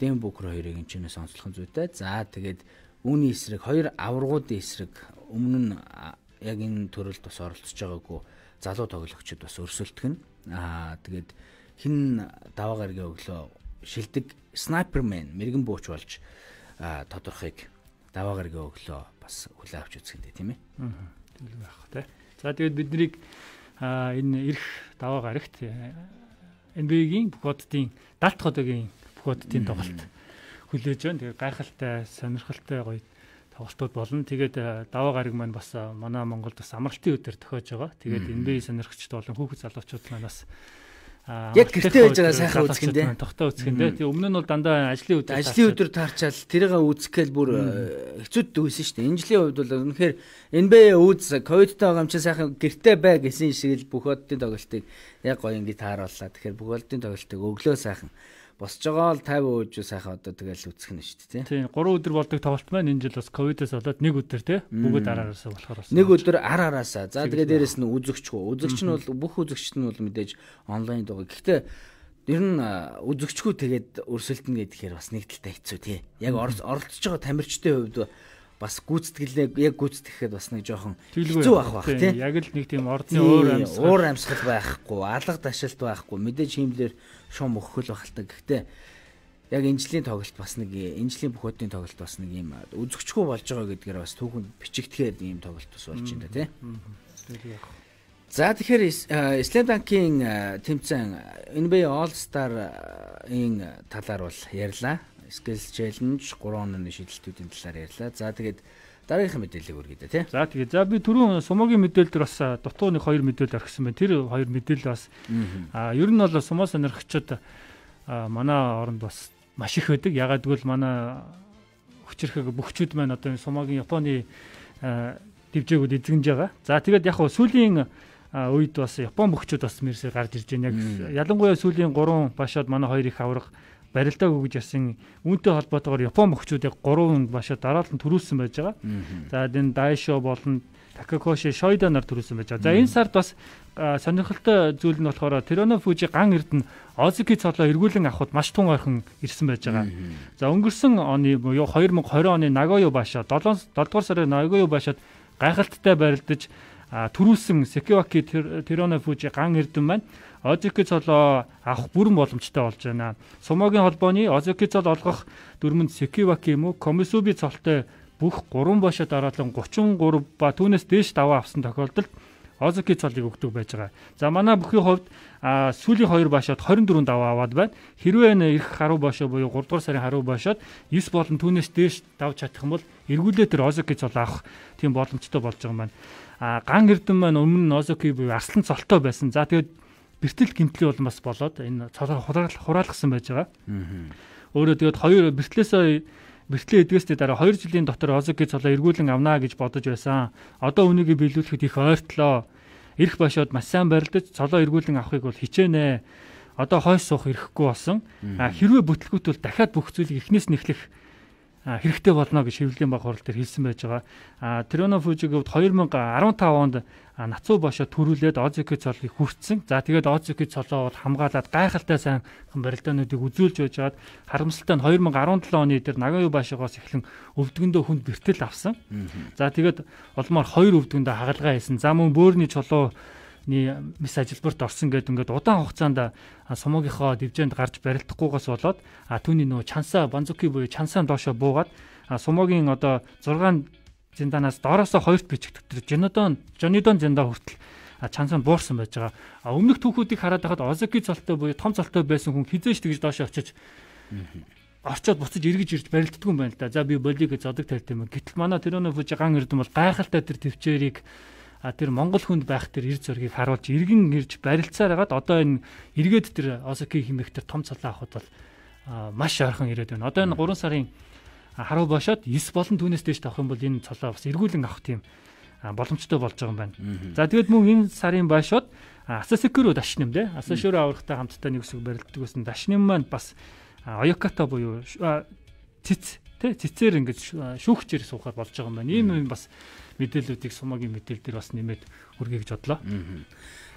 Devin Booker хоёрыг энэчнээс онцлох зүйтэй. За тэгээд үүний эсрэг хоёр аваргуудын эсрэг өмнө нь яг энэ төрөлд бас оролцож байгаагүй залуу тоглогчид бас өрсөлдөхнө. Аа тэгээд хин даваа гаргийн өглөө шилдэг снайпермен мэрэгэн бууч болж тодорхойг даваа гаргийн өглөө бас хүлээ авч үзэхтэй тийм ээ. Аа. Тэгэл байх тий. За тэгээд бид нарыг энэ эрх даваа гарагт NBA-гийн бүх хотдын далт хотогийн бүх хотдын тоглолт хүлээж байна. Тэгээ гайхалтай, сонирхолтой гоё тоглолтууд болно. Тэгээд э, даваа гараг маань бас э, манай Монголд бас амралтын өдөр төхөж байгаа. Тэгээд NBA сонирхчд болон хүүхэд залуучууд маань бас Яг гэртээ байж байгаа сайхан үзэхэндээ тогтоо үзэхэндээ. Тэгээ өмнө нь бол дандаа ажлын өдөр ажлын өдөр таарчаал тэрийг үзэхгээл бүр э, хэцүүд дүүсэн шүү дээ. Энэ жилийн хувьд бол үнэхээр NBA үүс ковидтай байгаа юм чи сайхан гэртээ бай гэсэн шиг л бүх оддын тоглолтыг яг гоё ингэ таарууллаа. Тэгэхээр бүх оддын тоглолтыг өглөө сайхан босж байгаа л 50% ч сайхан одоо тэгэл үцэх нь шүү дээ тий. Тий 3 өдөр болдог тоглолт маань энэ жил бас ковидос болоод нэг өдөр тий бүгд араараасаа болохоор бас нэг өдөр ара араасаа за тэгээ дээрэс нь үзэгчгүй үзэгч нь бол бүх үзэгчт нь бол мэдээж онлайн байгаа. Гэхдээ ер нь үзэгчгүй тэгээд өрсөлдөн гэдэг хэрэг бас нэг талтай хэцүү тий. Яг оролцож байгаа тамирчдын хувьд бас гүйтгэлээ яг гүйтгэхэд бас нэг жоохон хэцүү байх бах тийм яг л нэг тийм ордны өөр амьсгал өөр амьсгал байхгүй алга ташилт байхгүй мэдээж хиймлэр шум өгөхөл бахалтай гэхдээ яг инжилийн тоглолт бас нэг инжилийн бүхөдний тоглолт бас нэг юм үзэгчгүй болж байгаа гэдгээр бас түүхэн бичигдэхээр ийм тоглолт бас болж байна тийм За тэгэхээр э, Slam Dunk-ийн э, тэмцээн NBA All Star-ийн талаар бол ярьлаа skills challenge 3 оны шидэлтүүдийн талаар ярьлаа. За тэгээд дараагийнхын мэдээллийг өргөдөө тий. За тэгээд за би түрүүн сумогийн мэдээлэлд бас дутуу нэг хоёр мэдээлэл орхисон байна. Тэр хоёр мэдээлэл бас аа ер нь бол сумо сонирхчид манай оронд бас маш их байдаг. Ягаадгүй л манай хүчрэх бөхчүүд маань одоо сумогийн Японы дивжээгүүд эзэгнэж байгаа. За тэгээд яг сүүлийн үед бас Япон бөхчүүд бас мэрсээр гарч ирж байна. Яг ялангуяа сүүлийн 3 башаад манай хоёр их авраг барилдаа өгөж ясан үүнтэй холбоотойгоор Япон мөхчүүдийг 3 хүнд башаа дараалан төрүүлсэн байж байгаа. За энэ Дайшо болон Такакоши Шойда нар төрүүлсэн байж байгаа. За энэ сард бас сонирхолтой зүйл нь болохоор Тэрона Фужи ган эрд нь Озики цолоо эргүүлэн авахд маш тун ойрхон ирсэн байж байгаа. За өнгөрсөн оны буюу 2020 оны Нагоё башаа 7 7 дугаар сарын Нагоё башаад гайхалттай барилдаж төрүүлсэн Секиваки Терона Фужи ган эрдэм маань Озоки цолоо авах бүрэн боломжтой болж байна. Сумогийн холбооны Озоки цол олгох дөрмөнд Секиваки юм уу Комисуби цолтой бүх 3 бошоо дараалан 33 ба түүнээс дээш даваа авсан тохиолдолд Озоки цолыг өгдөг байж байгаа. За манай бүхний хувьд сүүлийн 2 башаад 24 даваа аваад байна. Хэрвээ нэ ирэх 10 башаа буюу 3 дугаар сарын 10 башаад 9 болон түүнээс дээш давж чадах юм бол эргүүлээ тэр Озоки цол авах тийм боломжтой болж байгаа юм байна ган эрдэм маань өмнө нь Озоки буюу арслан цолтой байсан. За тэгээд бэртэл гимтлийн бол бас болоод энэ цолоо хураалгасан байж байгаа. Өөрөө тэгээд хоёр бэртлээсээ бэртлээ эдгээсний дараа 2 жилийн дотор Озоки цолоо эргүүлэн авнаа гэж бодож байсан. Одоо үнийг биелүүлэхэд их ойртлоо. Ирэх башууд маш сайн барилдаж цолоо эргүүлэн авахыг бол хичээнэ. Одоо хойш суух ирэхгүй болсон. Хэрвээ бүтлгүүтэл дахиад бүх зүйлийг эхнээс нь эхлэх хэрэгтэй болно гэж шивлэлийн баг хурал дээр хэлсэн байж байгаа. А Трёно Фужигийн хувьд 2015 онд Нацуу бошо төрүүлээд Озики цолыг хүртсэн. За тэгээд Озики цолоо бол хамгаалаад гайхалтай сайн барилдаануудыг үзүүлж байжгаад харамсалтай нь 2017 оны дээр Нагаю башигоос эхлэн өвдгөндөө хүнд бэртэл авсан. За тэгээд олмоор хоёр өвдгөндөө хагалгаа хийсэн. За мөн Бөөрийн чулуу мис ажилбарт орсон гэдэг ингээд удаан хугацаанд сумогийнхоо дивжинд гарч барилдахгүйгээс болоод түүний нөгөө чансаа банзуки буюу чансаа доошо буугаад сумогийн одоо 6 зинданаас доороосоо хоёрт бичигдэх тэр Жинодон Жонидон зиндаа хүртэл чансаа буурсан байж байгаа. Өмнөх түүхүүдийг хараад байхад Озоки цолтой буюу том цолтой байсан хүн хизээш тэгж доошо очиж орчоод буцаж эргэж ирж барилддаг юм байна л да. За би болиг зодог тайлт юм. Гэтэл манай тэр өнөө Фужи ган эрдэм бол гайхалтай тэр төвчээрийг а тэр Монгол хүнд байх тэр эр зөргийг харуулж иргэн ирж барилцаар хагаад одоо энэ эргээд тэр Осаки химэх тэр том цалаа авахд бол маш ойрхон ирээд байна. Одоо энэ 3 сарын харуу бошоод 9 болон түүнээс дээш тавих юм бол энэ цалаа бас эргүүлэн авах тийм боломжтой болж байгаа юм байна. За тэгээд мөн энэ сарын бошоод Асасикүрөө дашним дээ. Асашүрөө аврагтай хамтдаа нэг үсэг барилддаг гэсэн дашним маань бас Оёката буюу цэц тий цэцээр ингэж шүүгчээр суухаар болж байгаа юм байна. Ийм юм бас мэдээллүүдийг сумагийн мэдээлэлээр бас нэмээд хүргэе гэж бодлоо.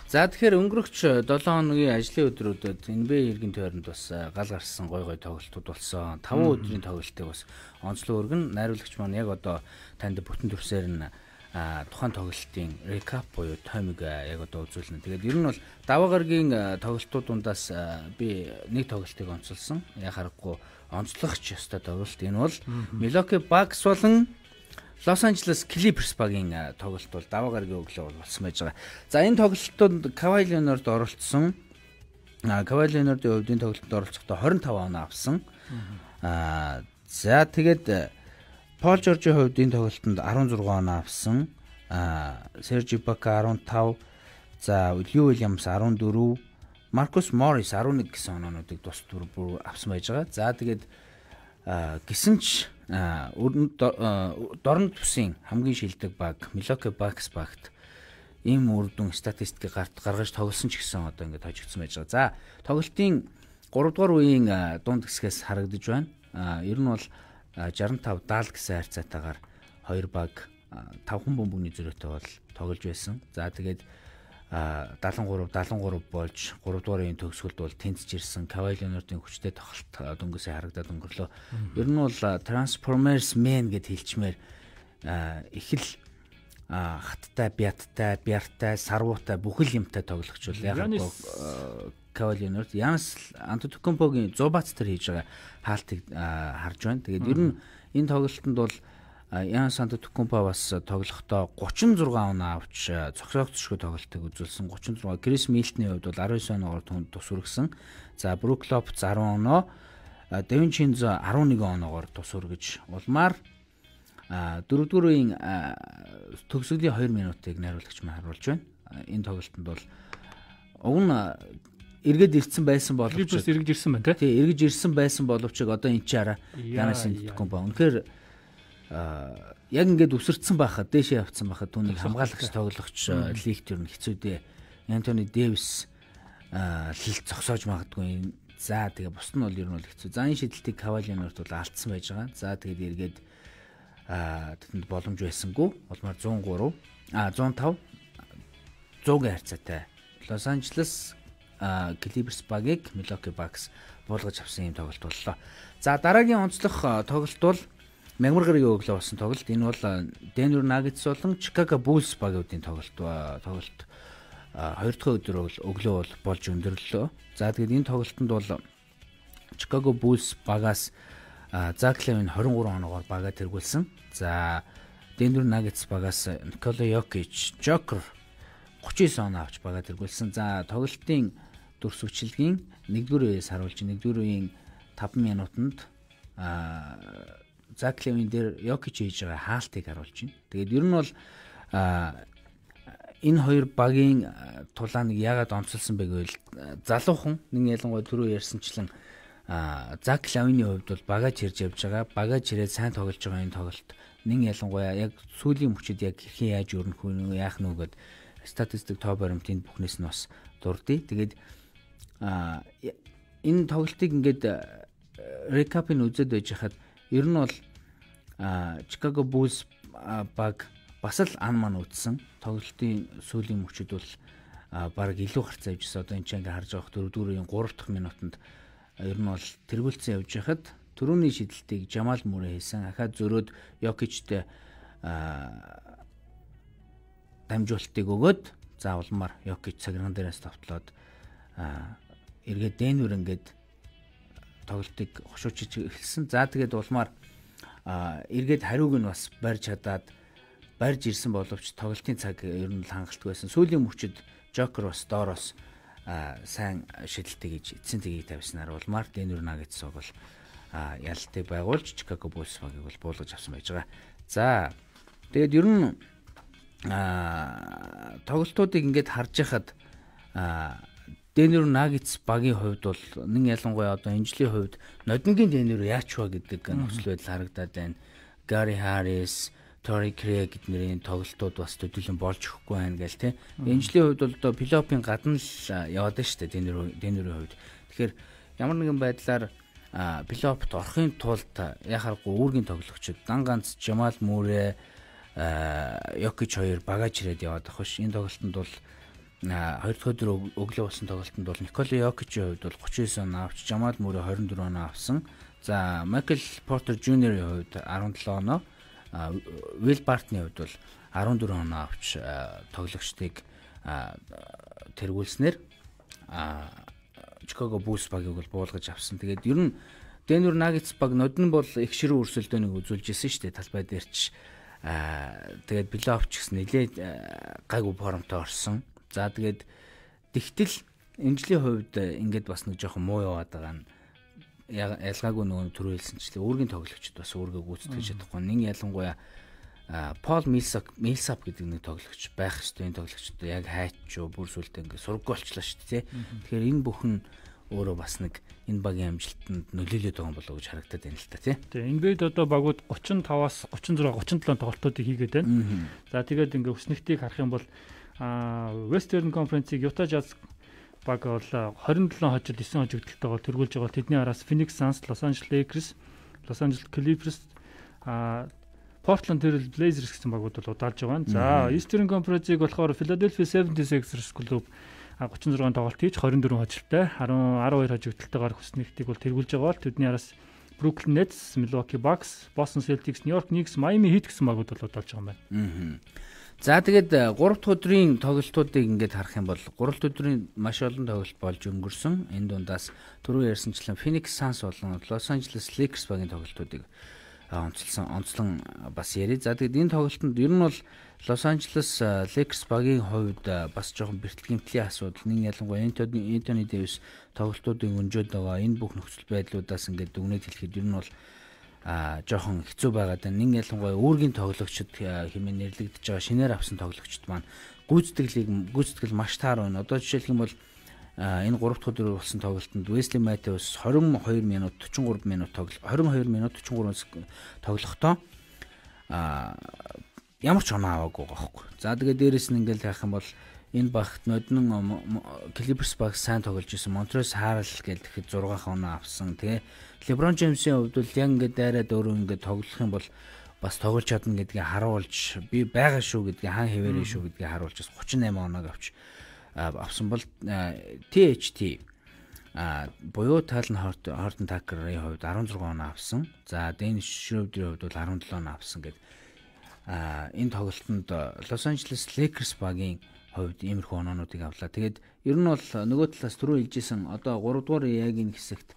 За тэгэхээр өнгөрөх 7 хоногийн ажлын өдрүүдэд NBA иргэн тойронд бас э, гал гарсан гой гой тоглолтууд болсон. 5 өдрийн тоглолтыг бас онцлог өргөн найруулагч маань яг одоо танд бүтэн төрсээр нь э, тухайн тоглолтын рекап буюу томиг э, яг одоо үзүүлнэ. Тэгээд ер нь бол даваа гаргийн тоглолтууд дундаас би нэг тоглолтыг онцолсон. Яг харахгүй онцлогч ёстой тоглолт. Энэ бол Milwaukee Bucks болон Лос Анжелес Clippers багийн э, тоглолт бол даваа гарагийн өглөө бол болсон байж байгаа. За энэ тоглолтод Kawhi Leonard оролцсон. Kawhi Leonard-ийн өвдөний тоглолтод оролцохдоо 25 оноо авсан. Аа за тэгээд э, Paul George-ийн хувьд энэ тоглолтод 16 оноо авсан. Аа Serge Ibaka 15, за Lou Williams 14, Marcus Morris 11 гэсэн оноонуудыг тус дүр бүр авсан байж байгаа. За тэгээд гисэн ч дорн төсөн хамгийн шилдэг баг Milwaukee Bucks багт ийм үр дүн статистикийг гаргаж тоглосон ч гэсэн одоо ингээд хожигдсан байж байгаа. За тоглолтын 3 дугаар үеийн дунд хэсгээс харагдаж байна. Ер нь бол 65 70 гэсэн харьцаатаагаар 2 баг 5 хүн бөмбөгний зөрүүтэй бол тоглож байсан. За тэгээд 73 73 болж 3 дугаарын төгсгөлд бол тэнцж ирсэн Cavalier-ийн хүчтэй тохолт дөнгөсөө харагдаад өнгөрлөө. Ер нь бол Transformers Man гэд хэлчмээр эхэл хаттай, бяттай, бяртай, сарвуутай бүхэл юмтай тоглогчул. Яг нь Cavalier-д Янс Антотокомпогийн 100 бац төр хийж байгаа хаалтыг харж байна. Тэгээд ер нь энэ тоглолтод бол Ян Сантотукумпа бас э, тоглохдоо 36 оноо авч э, цогцоогцшгүй тоглолтыг үзүүлсэн 36. Крис Милтний хувьд бол 19 оноогоор түнд тус үргэсэн. За Брук Лоп 10 оноо, э, Дэвин Чинзо 11 оноогоор тус үргэж улмаар дөрөвдүгээр үеийн төгсгөлийн 2 минутыг найруулагч маань харуулж байна. Энэ тоглолтод бол уг нь эргээд ирсэн байсан боловч эргэж ирсэн байна тий. Эргэж ирсэн байсан боловч одоо эн чи хараа Янас Сантотукумпа үнэхээр яг ингээд өсөрцөн байхад дээшээ явцсан байхад түүнийг хамгаалагч тоглогч лигт ер нь хэцүүдээ Антони Дэвис лил зогсоож магадгүй. За тэгээ бус нь бол ер нь бол хэцүү. За энэ шидэлтийг Кавалинорт бол алдсан байж байгаа. За тэгээд эргээд тэнд боломж байсангүй. Улмаар 103 а 105 100-гийн харьцаатай Лос Анжелес Clippers багийг Milwaukee Bucks буулгаж авсан юм тоглолт боллоо. За дараагийн онцлог тоглолт бол мягмар гарагийн өглөө болсон тоглолт. Энэ бол э, Denver Nuggets болон Chicago Bulls багуудын тоглолт ба э, тоглолт. Э, хоёр дахь өдөр бол өглөө бол болж өндөрлөө. За тэгээд энэ тоглолтод бол Chicago Bulls багаас Zach Levine 23 оноогоор багаа тэргүүлсэн. За Denver Nuggets багаас Nikola Jokic, Joker 39 оноо авч багаа тэргүүлсэн. За тоглолтын дөрсөвчлөгийн 1-р үеэс харуулж 1-р үеийн 5 минутанд аа Заклевин дээр Йокич хийж байгаа хаалтыг харуулж байна. Тэгээд ер нь бол энэ хоёр багийн тулаа нэг ягаад онцлсан бэ гэвэл залуухан нэг ялангуяа түрүү ярьсанчлан Зак Лавины хувьд бол багаж хэрж явж байгаа. Багаж хэрээ сайн тоглож байгаа энэ тоглолт нэг ялангуяа яг сүүлийн мөчид яг хэрхэн яаж өрнөх үү, яах нь үгээд статистик тоо баримтын бүхнээс нь бас дурдъя. Тэгээд энэ тоглолтыг ингээд рекапын үзэд байж хахад Ер нь бол Chicago Bulls баг бас л ан ман үтсэн. Тоглолтын сүүлийн мөчөд бол баг илүү харцаа явжсэн. Одоо энэ ч ингээ харж байгаа 4 дүүрийн 3 дахь минутанд ер нь бол тэргүүлсэн явж байхад төрөүний шидэлтийг Жамал Мөрэ хийсэн. Ахаа зөрөөд Йокичтэй дамжуултыг өгөөд заавалмаар Йокич цагирган дээрээс товтлоод эргээд Дэнвер ингээд тоглолтыг хошуучж эхэлсэн. За тэгээд улмаар эргээд хариуг нь бас барьж чадаад барьж ирсэн боловч тоглолтын цаг ер нь хангалтгүй байсан. Сүүлийн мөчид Жокер бас доороос сайн шидэлтэй гэж эцсийн тгийг тавьснаар улмаар Денвер Нагетс бол ялалтыг байгуулж Чикаго Буллс багийг бол буулгаж авсан байж байгаа. За тэгээд ер нь тоглолтуудыг ингээд харж байхад Дэнүр Нагиц багийн хувьд бол нэг ялангуяа одоо энэ жилийн хувьд нодингийн дэнүр яач вэ гэдэг нөхцөл байдал харагдаад байна. Гари Харрис, Тори Крэг гэднэрийн тоглолтууд бас төдөлөн болж өгөхгүй байна гэл тий. Энэ жилийн хувьд бол одоо Пилопын гадна л яваад штэ дэнүр дэнүрийн хувьд. Тэгэхээр ямар нэгэн байдлаар Пилопт орохын тулд яхаргүй үүргийн тоглогчид дан ганц Жамал Мөрэ, Йокич хоёр багаж ирээд яваад ах биш. Энэ тоглолтод бол Хоёрдугаар өдөр өглөө болсон тоглолтод бол Никола Йокичийн хувьд бол 39 оноо авч Жамал Мөрө 24 оноо авсан. За Майкл Портер Жуниорийн хувьд 17 оноо, Вил Бартны хувьд бол 14 оноо авч тоглогчдыг тэргүүлснээр Чикаго Булс багийг бол буулгаж авсан. Тэгээд ер нь Денвер Nuggets баг нодн бол их ширүү өрсөлдөөнийг үзүүлж исэн шүү дээ талбай дээр ч. Аа тэгээд плей-офф ч гэсэн нэлээд гайгүй формтой орсон. За тэгээд тэгтэл энэ жилийн хувьд э, ингээд бас нэг жоохон муу яваад байгаа нь ялгаагүй нөгөө түрүү хэлсэнчлээ үүргийн тоглогчд бас үүргээ гүйцэтгэж чадахгүй нэг ялангуяа Пол Милсап Милсап гэдэг нэг тоглогч байх хэвчтэй энэ тоглогчдоо яг хайчуу бүр сүлдээ ингээд сургаг болчлаа шүү дээ тэгэхээр энэ бүхэн өөрөө бас нэг энэ багийн амжилтанд нөлөөлөд байгаа болов уу гэж харагдаад байна л та тийм. Тэгээ ингээд одоо багууд 35-аас 36 37 тоглолтуудыг хийгээд байна. За тэгээд ингээд өснөгтийг харах юм бол а Western Conference-ийг Utah Jazz баг бол 27 хожид 9 хожигдталтайгаар тэргүүлж байгаа. Тэдний араас Phoenix Suns, Los Angeles Lakers, Los Angeles Clippers, а Portland Trail Blazers гэсэн багууд бол удаалж байгаа. За, Eastern Conference-ийг болохоор Philadelphia 76ers клуб 36 тоглолт хийж 24 хожилттай 10 12 хожигдталтайгаар хүснэгтийг бол тэргүүлж байгаа. Тэдний араас Brooklyn Nets, Milwaukee Bucks, Boston Celtics, New York Knicks, Miami Heat гэсэн багууд бол удаалж байгаа юм байна. Аа. За тэгээд 3 э, дахь өдрийн тоглолтуудыг ингээд харах юм бол 3 дахь өдрийн маш олон тоглолт болж өнгөрсөн. Энэ дундаас түрүү ярьсанчлан Phoenix Suns болон Los Angeles Lakers багийн тоглолтуудыг э, онцлсон онцлон э, бас ярив. За тэгээд энэ тоглолтод ер нь бол Los Angeles Lakers багийн хувьд бас жоохон бэрхтгэлэмтлийн асуудал нэг ялангуяа Anthony Davis тоглолтуудын өнжөөд байгаа энэ бүх нөхцөл байдлуудаас ингээд дүгнэж хэлэхэд ер нь бол а жоохон хэцүү байгаад байна. Нэг ялангуяа үүргийн тоглогчд хэмээн нэрлэгдэж байгаа шинээр авсан тоглогчд маань гүйцэтгэлийг гүйцэтгэл маш таар байна. Одоо жишээлх юм бол энэ 3 дахь өдөр болсон тоглолтод Wesley Matthews 22 минут 43 минут тоглол 22 минут 43 тоглохдоо а ямар ч оноо аваагүй гоххой. За тэгээ дээрэс нь ингээл хайх юм бол энэ багт ноднон Clippers баг сайн тоглож исэн. Montrezl Harrell гээд тэгэхэд 6 хоноо авсан тий. LeBron James-ийн хувьд бол яг ингээд дайраад өөрөө ингээд тоглох юм бол бас тоглож чадна гэдгийг харуулж би байгаа шүү гэдгийг хаан хэвээрээ шүү гэдгийг харуулж бас 38 оноог авч авсан бол THT а буюу Талн Хортон Такерын хувьд 16 оноо авсан. За Дэн Шрөвдрийн хувьд бол 17 оноо авсан гэдэг а энэ тоглолтод Лос Анжелес Лейкерс багийн хувьд иймэрхүү оноонуудыг авлаа. Тэгээд ер нь бол нөгөө талаас түрүү хэлжсэн одоо 3 дугаар яг энэ хэсэгт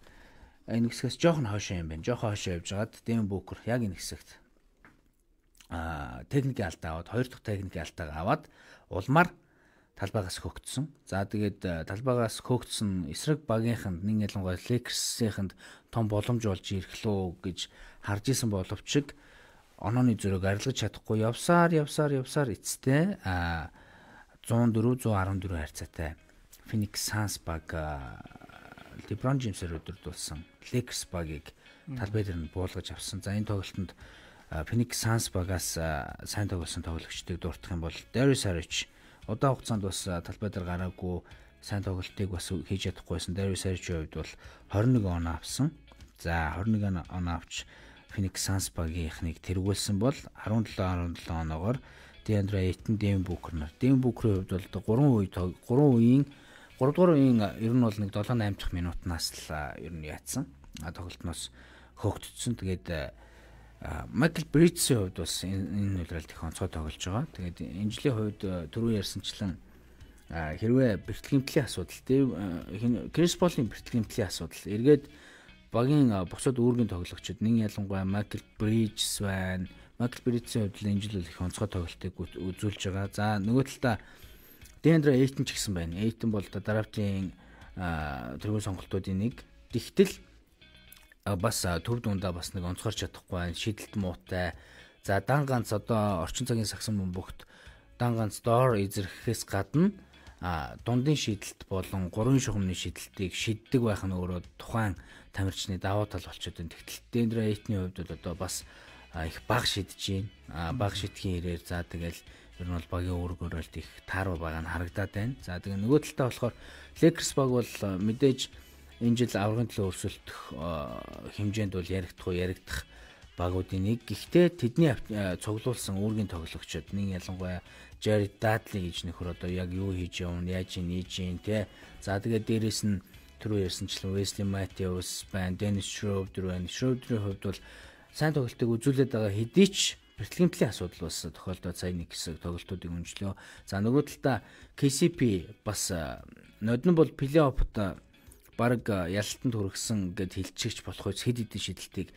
энэ хэсгээс жоохон хойшоо юм байна. Жоохон хойшоо явж гаад Дэм Бүкер яг энэ хэсэгт аа техникийн алдаа аваад хоёр дахь техникийн алдааг аваад улмаар талбайгаас хөөгдсөн. За тэгээд талбайгаас хөөгдсөн эсрэг багийнханд нэг ялангуяа Lakers-ийнхэнд том боломж болж ирэх лөө гэж харж исэн боловч онооны зөрөөг арилгаж чадахгүй явсаар явсаар явсаар эцтэй аа 104 114 харьцаатай Phoenix Suns баг LeBron James-ээр өдөрдүүлсэн Lakers багийг талбай дээр нь буулгаж авсан. За энэ тоглолтод Phoenix Suns багаас сайн тоглосон тоглогчдыг дуртах юм бол Darius Saric удаан хугацаанд бас талбай дээр гараагүй сайн тоглолтыг бас хийж чадахгүйсэн Darius Saric-ийн хувьд бол 21 оноо авсан. За 21 оноо авч Phoenix Suns багийнхныг тэргүүлсэн бол 17 17 оноогоор Деандра Эйтэн, Дэм Бүкер нар. Дэм Бүкерийн хувьд бол 3 үе 3 үеийн 3 дугаар үеийн ер нь бол нэг 7-8 дахь минутнаас л ер нь яатсан. А тоглолтноос хөөгдсөн. Тэгээд Майкл Бритсийн хувьд бас энэ үйлрэлт их онцгой тоглож байгаа. Тэгээд энэ жилийн хувьд түрүү ярьсанчлан хэрвээ бэрхтгэмтлийн асуудал тийм Крис Полын бэрхтгэмтлийн асуудал эргээд багийн бусад үүргийн тоглогчид нэг ялангуяа Майкл Бридж байна, Майкл Бридсийн хувьд энэ жил бол их онцгой тоглолтыг үзүүлж байгаа. За нөгөө талда Дендра Эйтон ч гэсэн байна. Эйтон бол драфтын төргийн сонголтуудын нэг. Тэгтэл бас төв дундаа бас нэг онцгор чадахгүй, шийдэлт муутай. За дан ганц одоо орчин цагийн сагсан бөмбөгт дан ганц доор эзэрхэхээс гадна а дундын шийдэлт болон гурван шугамны шийдэлтийг шийддэг байх нь өөрөө тухайн тамирчны давуу тал болчиход байна. Тэгтэл Дендра Эйтний хувьд одоо бас их баг шидэж байна. Баг шидхийн ирээр за тэгэл ер нь бол багийн үүрэг өрөлт их тааруу байгаа нь харагдаад байна. За тэгээ нөгөө талтаа болохоор Lakers баг бол мэдээж энэ жил аврагын төлөө өрсөлдөх хэмжээнд бол яригдах уу яригдах багуудын нэг. Гэхдээ тэдний цуглуулсан үүргийн тоглогчид нэг ялангуяа Jared Dudley гэж нөхөр одоо яг юу хийж явна, яаж нээж юм те. За тэгээ дээрэс нь түрүү ярьсанчлан Wesley Matthews байна, Dennis Schroeder байна. Schroeder-ийн хувьд бол сайн тоглолтыг үзүүлээд байгаа хэдий ч бэрхтгэлийн төлөв асуудал бас тохиолдоод сая нэг хэсэг тоглолтуудыг үнэлөө. За нөгөө талдаа KCP бас нодн бол плей-оффт баг ялалтанд хүрсэн гэд хэлчихч болох үс хэд хэдэн шидэлтийг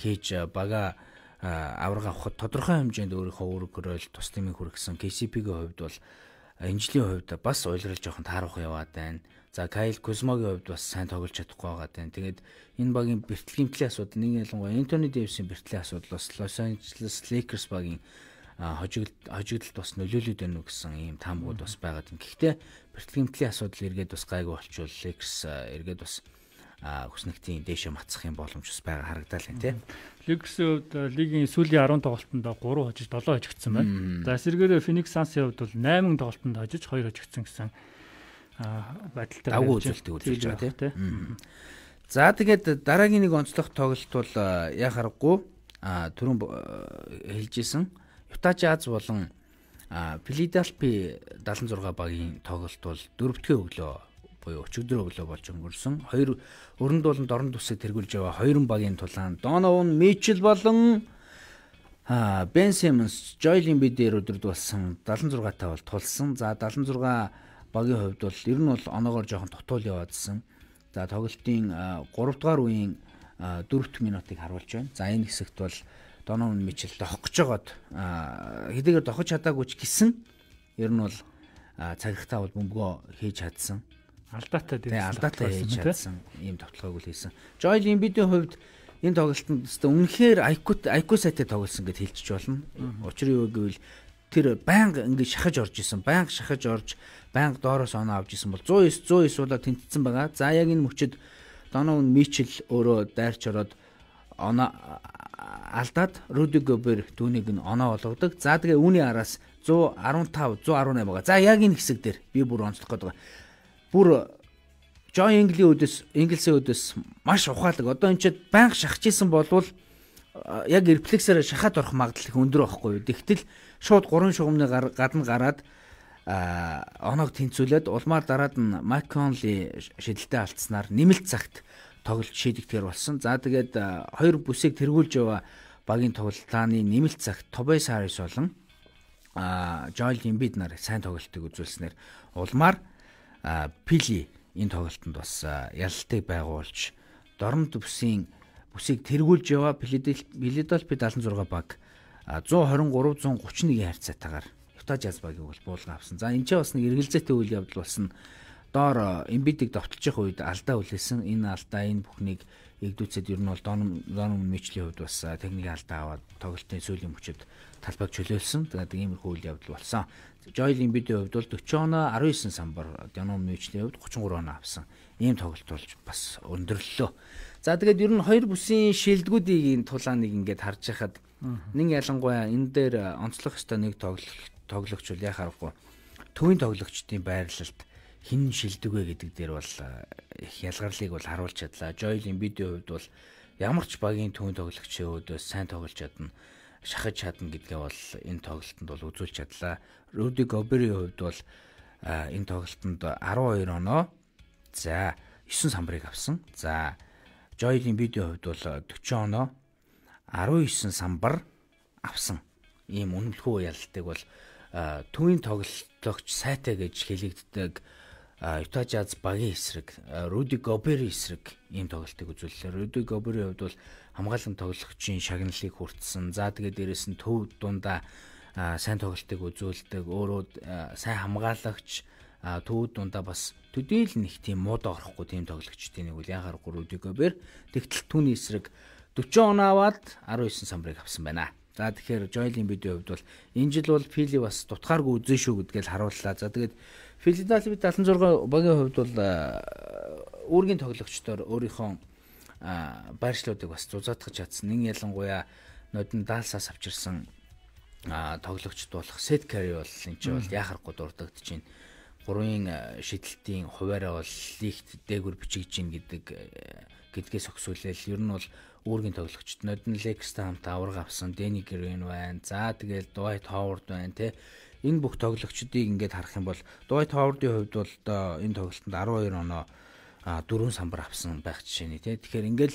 хийж бага аврага авахд тодорхой хэмжээнд өөрийнхөө үүрэг гөрөөл тус нэмийг хүргэсэн KCP-ийн хувьд бол энэ жилийн хувьд бас уйлрал жоохон таарах яваад байна. За Кайл Кузмогийн хувьд бас сайн тоглож чадахгүй байгаа тань. Тэгээд энэ багийн бэртгэлгэмтлийн асуудал нэг ялангуяа Энтони Дэвисийн бэртлийн асуудал бас Лос Анжелес Лейкерс багийн хожигдолд хожигдолд бас нөлөөлөд байна уу гэсэн ийм таамгууд бас байгаа юм. Гэхдээ бэртгэлгэмтлийн асуудал эргээд бас гайгүй болчихвол Лейкерс эргээд бас хүснэгтийн дэше мацах юм боломж бас байгаа харагдал байна тийм. Лигсийн хувьд лигийн сүүлийн 10 тоглолтод 3 хожиж 7 хожигдсан байна. За эсвэргээр Phoenix Suns-ийн хувьд бол 8 тоглолтод хожиж 2 хожигдсан гэсэн байдалтай давгүй үзүүлэлтийг үзүүлж байгаа тийм. За тэгээд дараагийн нэг онцлог тоглолт бол яа харахгүй түрүүн хэлжсэн Юта Жаз болон Филадельфи 76 багийн тоглолт бол дөрөвдүгээр өглөө буюу өчигдөр өглөө болж өнгөрсөн. Хоёр өрөнд болон дорн тусыг тэргүүлж байгаа хоёрын багийн тулаан Донован Мичл болон Бен Симмонс, Жойлин бидээр өдөрд болсон 76 тавал тулсан. За 76 багийн хувьд бол ер нь бол оноогоор жоохон тотуул яваадсан. За тоглолтын 3 дугаар үеийн 4-р минутыг харуулж байна. За энэ хэсэгт бол Донован Мичл дохох гэж жоод хэдийгээр дохож чадаагүй ч гэсэн ер нь бол цагтаа бол бөмбөгөө хийж чадсан. Алдаатай дээ. Тэгээ алдаатай хийж чадсан. Ийм товтлогоог үл хийсэн. Joel Embiid-ийн хувьд энэ тоглолтод өстө үнэхээр IQ IQ сайтай тоглосон гэж хэлчих болно. Учир нь юу гэвэл тэр байнга ингээд шахаж орж исэн. Байнга шахаж орж байнга доороос оноо авж исэн бол 109 109 уулаа тэнцсэн байгаа. За яг энэ мөчид Донован Мичл өөрөө дайрч ороод оноо алдаад Руди Гобер түүнийг нь оноо болгодог. За тэгээ үүний араас 115 118 байгаа. За яг энэ хэсэг дээр би бүр онцлох гээд байгаа. Бүр Жон Ингли үдэс Инглисийн үдэс маш ухаалаг. Одоо энэ ч байнга шахаж исэн болвол яг рефлексээр шахаад орох магадлал их өндөр байхгүй юу. Тэгтэл шууд гурван шугамны гадна гараад оноог тэнцүүлээд улмаар дараад нь Макконли шидэлтэд алдснаар нэмэлт цагт тоглолт шийдэгдэхэр болсон. За тэгээд хоёр бүсийг тэргүүлж яваа багийн тоглолтааны нэмэлт цагт Тобай Сарис болон Жойл Имбид нар сайн тоглолтыг үзүүлснээр улмаар Пили энэ тоглолтод бас ялалтыг байгуулж дорм төвсийн бүсийг тэргүүлж яваа Philadelphia 76 баг 123 131 харьцаатаагаар Utah Jazz багийг бол буулга авсан. За энэ ч бас нэг эргэлзээтэй үйл явдал болсон. Доор Embiid-ийг довтолж явах үед алдаа хүлээсэн. Энэ алдаа энэ бүхнийг эгдүүцэд ер нь бол Donovan Donovan Mitchell-ийн хувьд бас техник алдаа аваад тоглолтын сүүлийн мөчөд талбайг чөлөөлсөн. Тэгээд иймэрхүү үйл явдал болсон. Joel Embiid-ийн хувьд бол 40 оноо 19 самбар, Donovan Mitchell-ийн хувьд 33 оноо авсан. Ийм тоглолт болж бас өндөрлөлөө. За тэгээд ер нь хоёр бүсийн шилдэгүүдийн тулааныг ингээд харж байхад нэг ялангуяа энэ дээр онцлох ёстой нэг тоглолт тоглогч үл яхахгүй төвийн тоглогчдын байрлалд хин шилдэг вэ гэдэг дээр бол э, их ялгарлыг бол харуулж чадлаа. Joyl-ийн видео хувьд бол ямар ч багийн төвийн тоглогчийн өөдөөс сайн тоглож чадна, шахаж чадна гэдгээ бол энэ тоглолтод бол үзүүлж чадлаа. Rudy Gobert-ийн хувьд бол э, энэ тоглолтод 12 оноо за 9 самбарыг авсан. За Joy-ийн видео хувьд бол 40 э, оноо 19 самбар авсан. Ийм үнэмлэхүү ялалтыг бол төвийн э, тоглолтогч сайтай гэж хэлэгддэг э, Utah Jazz багийн эсрэг Rudy Gobert-ийн эсрэг ийм тоглолтыг үзүүллээ. Rudy Gobert-ийн хувьд бол хамгаалалтын тоглогчийн шагналыг хүртсэн. За тэгээд дээрэс нь төв дундаа сайн тоглолтыг үзүүлдэг. Өөрөө сайн хамгаалагч төвд дундаа бас төдийл нэг тийм мууд орохгүй тийм тоглогчдын нэг үл янгаар 3 дэгөөр тэгтэл түүний эсрэг 40 он аваад 19 самбарыг авсан байна. За тэгэхээр Joel-ийн бидний хувьд бол энэ жил бол Фили бас дутгааргүй үзэн шүү гэдгээл харууллаа. За тэгээд Филадельфи 76 багийн хувьд бол үүргийн тоглогчдоор өөрийнхөө байршлуудыг бас зузаатгах чадсан. Энэ ялангуяа нодон даалсаас авчирсан тоглогчд болох Сет Кари бол энэ ч бол яхахгүй дурддагч байна гурвын э, шидэлтийн хуваараа бол лигт дээгүр бичигдэж гин гэдэг э, гэдгээс өгсүүлэл ер нь бол үүргийн тоглогчид нод нь Лекстэй хамт авраг авсан Дэни Грин байна. За тэгэл Дуайт Ховард байна те. Энэ бүх тоглогчдыг ингээд харах юм бол Дуайт Ховардын хувьд бол одоо энэ тоглолтод 12 оноо дөрвөн самбар авсан байх жишээ нэ те. Тэгэхээр ингээд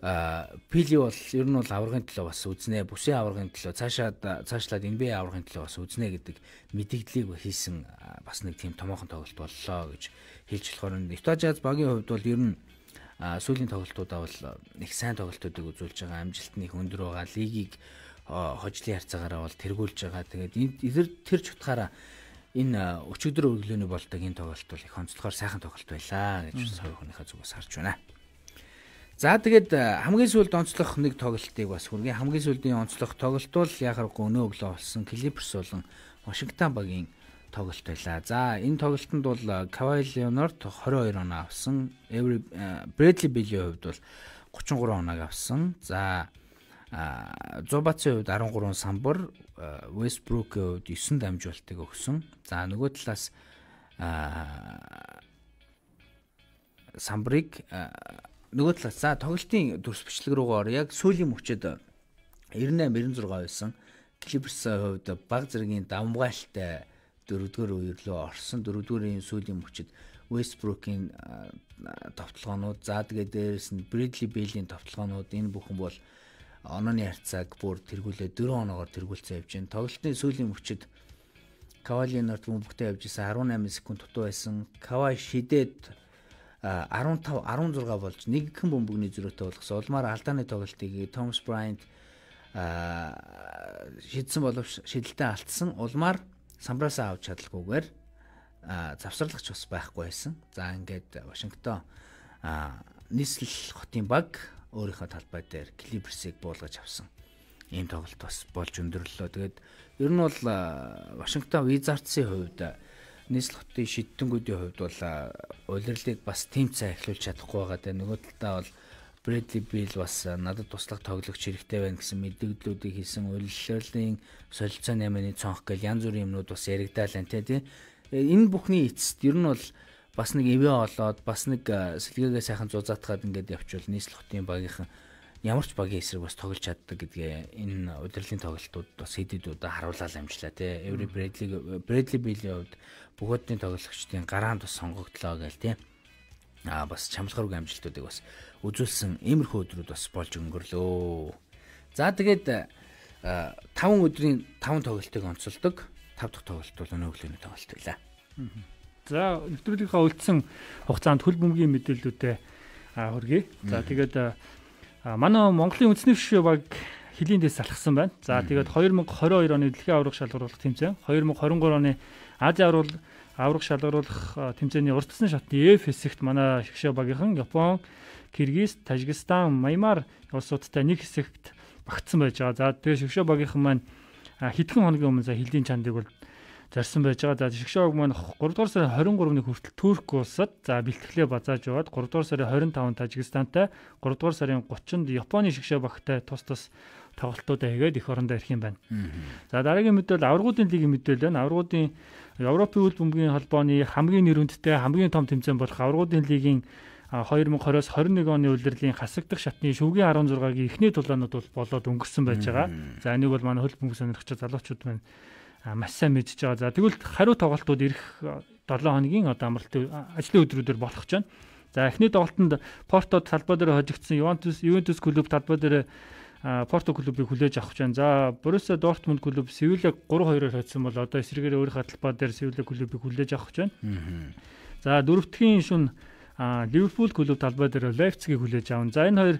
пили бол ер нь бол аврагын төлөө бас үзнэ. Бүсийн аврагын төлөө цаашаад цаашлаад NBA аврагын төлөө бас үзнэ гэдэг мэдээллийг хийсэн бас нэг тийм томоохон тоглолт боллоо гэж хэлж болохоор Utah Jazz багийн хувьд бол ер нь сүүлийн тоглолтуудаа бол их сайн тоглолтуудыг үзүүлж байгаа. Амжилт нь их өндөр байгаа. Лигийг хожлын харьцаагаараа бол тэргүүлж байгаа. Тэгээд эдгээр тэр чухтаараа энэ өчигдөр өглөөний болдог энэ тоглолт бол их онцлогоор сайхан тоглолт байлаа гэж сойхныхаа зүгээс харж байна. За тэгээд э, хамгийн сүүлд онцлох нэг тоглолтыг бас хүргэе. Хамгийн сүүлийн онцлох тоглолт бол яг харахгүй өнөө өглөө болсон Clippers болон Washington багийн тоглолт байлаа. За энэ тоглолтод бол э, Kawhi Leonard 22 оноо авсан. Every э, Bradley Beal-ийн хувьд бол 33 оноог авсан. За Зубацын хувьд 13 самбар, Westbrook-ийн хувьд 9 дамжуултыг өгсөн. За нөгөө талаас самбарыг нөгөө талаас за тоглолтын төрс бичлэг рүүгээ орё. Яг сүүлийн мөчөд 98 96 байсан. Clippers-ийн хувьд баг зэргийн давмгайлтай дөрөвдүгээр үерлөө орсон. Дөрөвдүгээр сүүлийн мөчөд Westbrook-ийн товтлогоонууд за тэгээд дээрэс нь Bradley Beal-ийн товтлогоонууд энэ бүхэн бол онооны харьцааг бүр тэргүүлээ 4 оноогоор тэргүүлсэн явж байна. Тоглолтын сүүлийн мөчөд Kawhi Leonard бөмбөгтэй явж исэн 18 секунд дутуу байсан. Kawhi шидээд 15 16 болж нэгэн бөмбөгний зөрүүтэй болгосон. Улмаар алдааны тоглолтыг Томас Брайант шийдсэн боловч шидэлтэй алдсан. Улмаар самбраасаа авч чадалгүйгээр завсарлагч бас байхгүй байсан. За ингээд Вашингтон нийслэл хотын баг өөрийнхөө талбай дээр Clippers-ийг буулгаж авсан. Ийм тоглолт бас болж өндөрлөө. Тэгээд ер нь бол Вашингтон Wizards-ийн хувьд нийслэл хотын шиддэнгүүдийн хувьд бол улирлыг бас тэмцээ эхлүүлж чадахгүй байгаа даа. Нөгөө талдаа бол Брэдли Бил бас надад туслах тоглогч хэрэгтэй байна гэсэн мэдээллүүдийг хийсэн улирлын солилцооны амины цонх гэл янз бүрийн юмнууд бас яригдаал энэ тий. Энэ бүхний эцэст ер нь бол бас нэг эвэ олоод бас нэг сэлгээгээ сайхан зузаатгаад ингээд явчихвал нийслэл хотын багийнхан ямар ч багийн эсрэг бас тоглож чаддаг гэдгээ энэ удирдлын тоглолтууд бас хэдийдүүдэ харуулаад амжлаа тий. Эври Брэдли Брэдли Биллийн хувьд бүгдний тоглогчдын гараанд бас сонгогдлоо гээл тий. Аа бас чамлахаргүй амжилтуудыг бас үзүүлсэн иймэрхүү өдрүүд бас болж өнгөрлөө. За тэгээд 5 өдрийн 5 тоглолтыг онцолдог. 5 дахь тоглолт бол өнөө өглөөний тоглолт байлаа. За нэвтрүүлгийнхаа үлдсэн хугацаанд хөл бөмбөгийн мэдээллүүдээ хүргэе. За тэгээд манай Монголын үндэсний биш баг хилийн дэс салхсан байна. За тэгээд 2022 оны дэлхийн аврах шалгаруулах тэмцээн, 2023 оны Азийн аврал аврах шалгаруулах тэмцээний урт төсний шатны F хэсэгт манай Шгшэ багийнхан Япон, Киргиз, Тажикстан, Маймар улсуудтай нэг хэсэгт багтсан байж байгаа. За тэгээд Шгшэ багийнхан маань хэдхэн хоногийн өмнө за хилийн чандыг бол зорьсон байж байгаа. За шгшоог маань 3 дугаар сарын 23-ны хүртэл Турк улсад за бэлтгэлээ базааж яваад 3 дугаар сарын 25-нд Тажикстантай, 3 дугаар сарын 30-нд Японы шгшөө багтай тус тус тоглолтуудаа хийгээд эх орондоо ирэх юм байна. За дараагийн мэдээлэл аврагуудын лигийн мэдээлэл байна. Аврагуудын Европын үйл бөмбөгийн холбооны хамгийн нэрөндтэй хамгийн том тэмцээн болох аврагуудын лигийн 2020-с 21 оны үеэрлийн хасагдах шатны шүвгийн 16-гийн эхний тулаанууд бол болоод өнгөрсөн байж байгаа. За энийг бол манай хөл бөмбөг сонирхч залуучууд маань маш сайн мэдж байгаа. За тэгвэл хариу тоглолтууд ирэх 7 э, хоногийн одоо амралт э, ажлын өдрүүдээр болох ч байна. За эхний тоглолтод Порто талбай дээр хожигдсан Ювентус Ювентус клуб талбай дээр Порто клубыг хүлээж авах гэж байна. За Боруссия Дортмунд клуб Севиля 3-2-оор хоцсон бол одоо эсрэгээр өөрийнхөө талбай дээр Севиля клубыг хүлээж авах гэж байна. За дөрөвдөгийн шүн Ливерпул клуб талбай дээр Лейпцигийг хүлээж авна. За энэ хоёр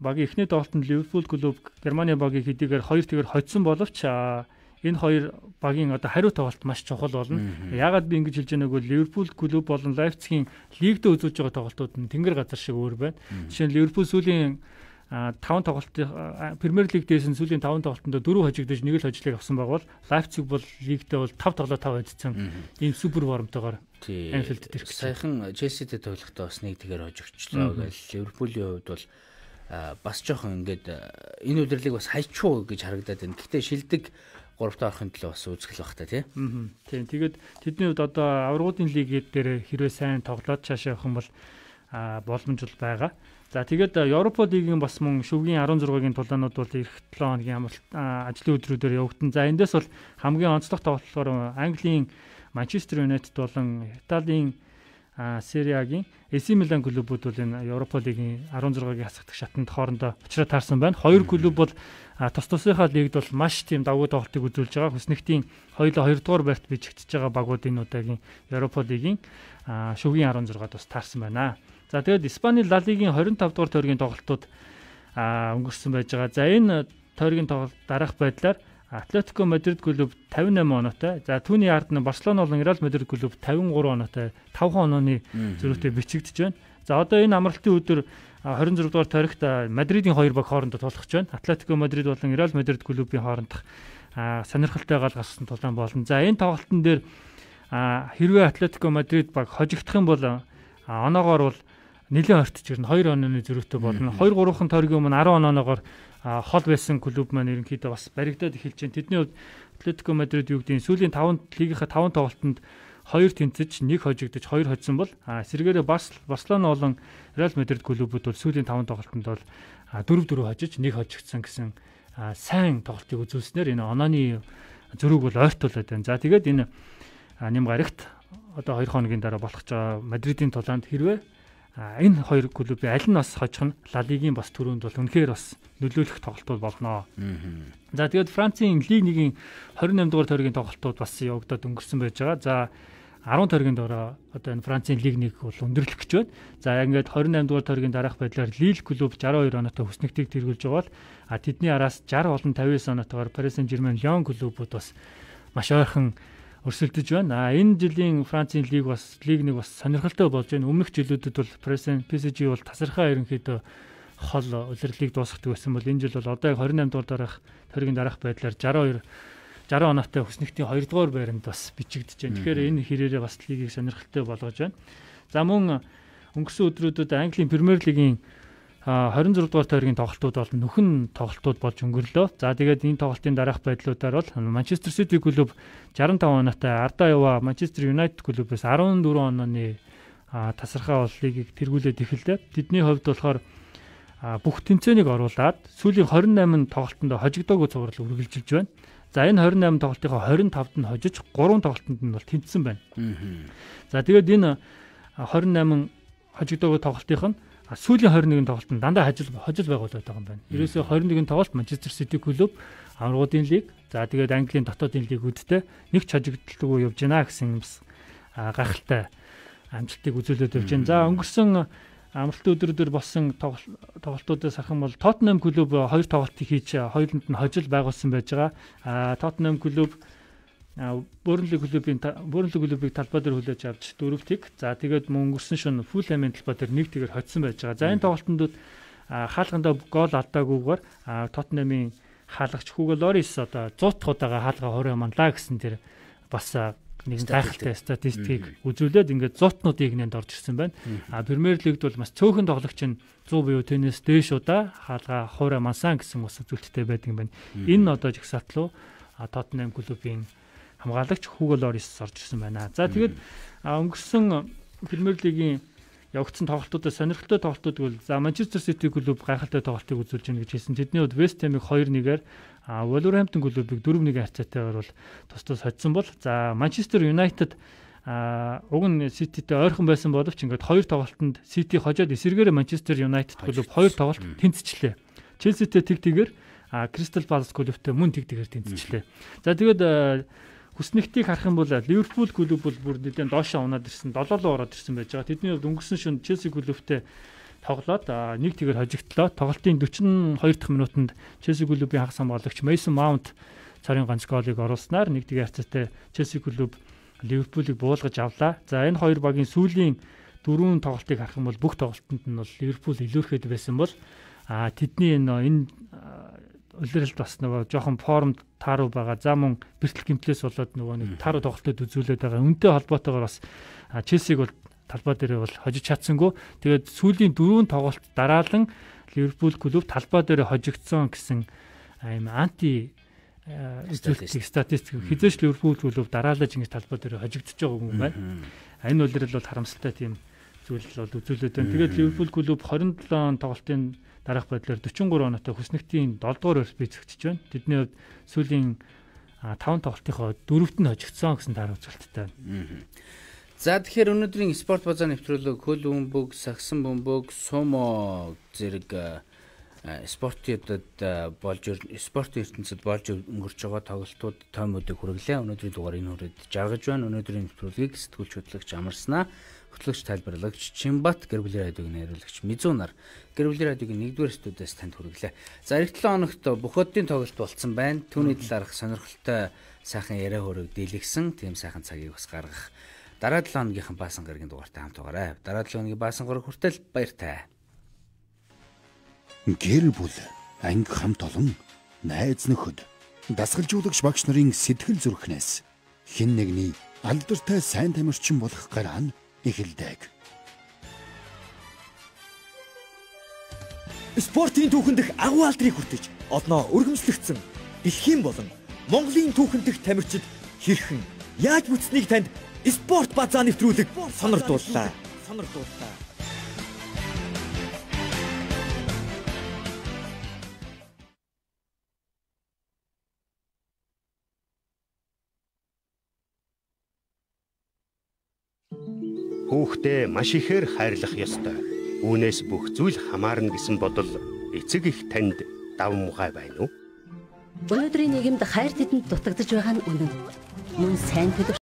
багийн эхний тоглолтод Ливерпул клуб Германы багийг хэдийгээр 2-1-ээр хоцсон боловч энэ хоёр багийн одоо хариу тоглолт маш чухал болно. Яагаад би ингэж хэлж байгааг бол Ливерпул клуб болон Лайпцигийн лигд үзүүлж байгаа тоглолтууд нь тэнгэр газар шиг өөр байна. Жишээ нь Ливерпул сүүлийн 5 тоглолт Премьер Лиг дээрсэн сүүлийн 5 тоглолтонд 4 хожигдож нэг л хожлыг авсан байгвал Лайпциг бол лигтээ бол 5 тоглолт 5 хожигдсан. Ийм супер вормтойгоор Анфилд төрөх. Саяхан Челситэй тоглохдоо бас нэг тэгэр хожигчлоо гэж Ливерпулийн хувьд бол бас жоохон ингээд энэ удирлыг бас хайчуу гэж харагдаад байна. Гэхдээ шилдэг гуравтаа орохын төлөө бас үзгэл бах та тийм. Тийм. Тэгээд тэдний хувьд одоо аврагуудын лигэд дээр хэрвээ сайн тоглоод цаашаа явах юм бол боломж бол байгаа. За тэгээд Европа лигийн бас мөн шүвгийн 16-гийн тулаанууд бол эх 7 хоногийн ажлын өдрүүдээр явагдана. За эндээс бол хамгийн онцлог тоглолтоор Английн Манчестер Юнайтед болон Италийн Сериагийн AC Milan клубүүд бол энэ Европа лигийн 16-гийн хасагдах шатанд хоорондоо уулзраа таарсан байна. Хоёр клуб бол А тус тусынхаа лигд бол маш тийм давуу тоглолтыг үзүүлж байгаа. Хүснэгтийн хоёулаа 2 дугаар барьт бичигдэж байгаа багууд энэ удаагийн Европа лигийн шүвгийн 16-д бас таарсан байна. За тэгээд Испани Ла лигийн 25 дугаар тойргийн тоглолтууд өнгөрсөн байж байгаа. За энэ тойргийн тоглолт дараах байдлаар Атлетико Мадрид клуб 58 оноотой. За түүний ард нь Барселона болон Реал Мадрид клуб 53 оноотой 5 онооны зэрэгтэй бичигдэж байна. За одоо энэ амралтын өдөр 24 дугаар тойрогт Мадридын хоёр баг хоорондоо тулах гэж байна. Атлетико Мадрид болон Реал Мадрид клубын хоорондох сонирхолтой гал гарсан тулаан болно. За энэ тоглолтын дээр хэрвээ Атлетико Мадрид баг хожигдох юм бол оноогоор бол нэлээд ортж ирнэ. 2 онооны зөрүүтэй болно. 2 3-ын тойргийн өмнө 10 оноогоор хол байсан клуб маань ерөнхийдөө бас баригдаад эхэлж байна. Тэдний хувьд Атлетико Мадрид юу гэдэг нь сүүлийн 5 лигийнхаа 5 тоглолтод 2 тэнцэж, 1 хожигдож, 2 хоцсон бол сэргээрээ Барселона болон Реал Мадрид клубүүд бол сүүлийн 5 тоглолтод бол 4 4 хожиж, 1 хожигдсон гэсэн сайн тоглолтыг үзүүлснээр энэ онооны зөрүүг бол ойртуулад байна. За тэгээд энэ нэм гарагт одоо 2 хоногийн дараа болох ч Мадридын тулаанд хэрвээ энэ хоёр клуб аль нь бас хожих нь Ла Лигийн бас төрөнд бол үнэхээр бас нөлөөлөх тоглолтууд болно. За тэгээд Францын Лиг 1-ийн 28 дугаар тойргийн тоглолтууд бас явагдаад өнгөрсөн байж байгаа. За 10 тойргийн дараа одоо энэ Францын лиг 1 бол өндөрлөх гэж байна. За ингээд 28 дугаар тойргийн дараах байдлаар Лил клуб 62 оноотой хүснэгтийг тэргүүлж байгаа бол а тэдний араас 60 болон 59 оноотойгоор Paris Saint-Germain, Lyon клубүүд бас маш ойрхон өрсөлдөж байна. А энэ жилийн Францын лиг бас лиг нэг бас сонирхолтой болж байна. Өмнөх жилүүдэд бол PSG бол тасархаа ерөнхийдөө хол улирлыг э, дуусгахдаг байсан бол энэ жил бол одоо яг 28 дугаар дараах төргийн дараах байдлаар 62 60 оноотой хүснэгтийн 2 дугаар байранд бас бичигдэж байна. Тэгэхээр энэ хэрээрээ бас лигийг сонирхолтой болгож байна. За мөн өнгөрсөн өдрүүдэд Английн Премьер лигийн 26 дугаар тойргийн тоглолтууд бол нүхэн тоглолтууд болж өнгөрлөө. За тэгээд энэ тоглолтын дараах байдлуудаар бол Манчестер Сити клуб 65 оноотой Арда Ява Манчестер Юнайтед клубээс 14 онооны тасархаа оллыг тэргүүлээд эхэллээ. Тэдний хувьд болохоор бүх тэмцээнийг оруулаад сүүлийн 28 тоглолтонд хожигдоогүй цуврал үргэлжилж байна. За энэ 28 тоглолтынхоо 25-нд нь хожиж 3 тоглолтонд нь бол тэнцсэн байна. За тэгээд энэ 28 хожигдоогүй тоглолтынх нь сүүлийн 21 тоглолтод дандаа хажил хожил байгуулдаг байгаа юм байна. Ерөөсөө 21 тоглолт Манчестер Сити клуб аврагуудын лиг, за тэгээд Английн дотоодын лигүүдтэй нэг ч хожигдталгүй явж байна гэсэн бас гахалтай амжилтыг үзүүлээд явж байна. За өнгөрсөн амралт өдрүүдээр болсон тоглолтуудаас харах юм бол Tottenham клуб хоёр тоглолтыг хийж хоёуланд нь хожил байгуулсан байж байгаа. Tottenham клуб Бөөрнлөг клубын Бөөрнлөг клубыг талбай дээр хүлээж авч дөрөвтийг за тэгээд мөн өнгөрсөн шөнө Фулхэмийн талбай дээр нэг тэгэр хоцсон байж байгаа. За энэ тоглолтондод хаалганда гол алдаагүйгээр Тоттенхэмийн хаалгач Хуго Лорис одоо 100 дахь удаага хаалгаа хорой манлаа гэсэн тэр бас нэгэн гайхалтай статистикийг үзүүлээд ингээд зуутнуудыг нэнд орж ирсэн байна. А Премьер лигд бол бас цөөхөн тоглогч нь 100 буюу тэрнээс дээш удаа хаалгаа хуурай мансан гэсэн бас үзүүлэлттэй байдаг юм байна. Энэ одоо жагсаалтл а Тоттенхэм клубын хамгаалагч Hugo Lloris орж ирсэн байна. За тэгээд өнгөрсөн Премьер лигийн явагдсан тоглолтуудад сонирхолтой тоглолтууд бол за Манчестер Сити клуб гайхалтай тоглолтыг үзүүлж байна гэж хэлсэн. Тэдний хувьд West Ham-ыг 2-1-ээр а Wolverhampton клубыг 4-1 хацаатайгаар бол тус тус хоцсон бол за Manchester United а уг нь Сититэй ойрхон байсан боловч ингээд хоёр тоглолтод Сити хожоод эсэргээр Манчестер Юнайтед клуб хоёр тоглолт тэнцчлээ. Челситэй тэг тэгэр а Crystal Palace клубтэй мөн тэг тэгэр тэнцчлээ. За тэгээд хүснэгтийг харах юм бол Ливерпул клуб бол бүр нэгэн доошоо унаад ирсэн, долоолоо ороод ирсэн байж байгаа. Тэдний бол өнгөрсөн шөнө Челси клубтэй тоглоод нэг тэгэр хожигдлоо. Тоглолтын 42 дахь минутанд Челси клубын хагас хамгаалагч Мейсон Маунт царийн ганц голыг оруулснаар нэг тэгэр хацаатай Челси клуб Ливерпулийг буулгаж авлаа. За энэ хоёр багийн сүүлийн дөрвөн тоглолтыг харах юм бол бүх тоглолтод нь бол Ливерпул илүүрхэд байсан бол а тэдний энэ энэ улиралд бас нөгөө жоохон формд тааруу байгаа. За мөн бэртэл гимтлээс болоод нөгөө нэг тааруу тоглолтод үзүүлээд байгаа. Үнтэй холбоотойгоор бас Челсиг бол талбай дээрээ бол хожиж чадсангүй. Тэгээд сүүлийн дөрвөн тоглолт дараалан Ливерпул клуб талбай дээрээ хожигдсон гэсэн аим анти статистик статистик хизээч Ливерпул клуб дараалаж ингэж талбай дээрээ хожигдож байгаа юм байна. Энэ үлрэл бол харамсалтай тийм зүйл бол үзүүлээд байна. Тэгээд Ливерпул клуб 27 тоглолтын дараах бодлоор 43 оноотой хүснэгтийн 7 дугаар өрс бицэгчж байна. Тэдний хувьд сүүлийн 5 тоглолтынхоо дөрөвт нь хожигдсон гэсэн дараа үзүүлэлттэй байна. За тэгэхээр өнөөдрийн спорт базар нэвтрүүлэг хөл бөмбөг, сагсан бөмбөг, сумо зэрэг спортуудад болж спортын ертөнцид болж өнгөрч байгаа тоглолтууд том өдөг хүргэлээ. Өнөөдрийн дугаар энэ хүрээд жаргаж байна. Өнөөдрийн нэвтрүүлгийг сэтгүүлч хөтлөгч амарснаа хөтлөгч тайлбарлагч Чинбат гэр бүлийн радиогийн найруулагч Мизүү нар гэр бүлийн радиогийн 1-р студиэс танд хүргэлээ. За эх 7 хоногт бөхөөдийн тоглолт болсон байна. Түүний талаарх сонирхолтой сайхан яриа хөрөг дийлгсэн тийм сайхан цагийг бас гаргах. Дараа 7 хоногийнхан баасан гарагийн дугаартай хамт байгаарай. Дараа 7 хоногийн баасан гараг хүртэл баяртай. Гэр бүл, анги хамт олон, найз нөхөд, дасгалжуулагч багш нарын сэтгэл зүрхнээс хэн нэгний алдартай сайн тамирчин болох гараа нь эхэлдэг. Спортын түүхэнд их агуу алдрыг хүртэж, одноо өргөмжлөгдсөн дэлхийн болон Монголын түүхэнд их тамирчид хэрхэн яаж бүтснийг танд спорт базаа нэвтрүүлэг сонирдууллаа. Сонирдууллаа. хүүхдээ маш ихээр хайрлах ёстой. Үүнээс бүх зүйл хамаарна гэсэн бодол эцэг их танд давмгай байна уу? Өнөөдрийн нийгэмд хайр тэдэнд дутагдж байгаа нь үнэн. Мөн сайн төлөв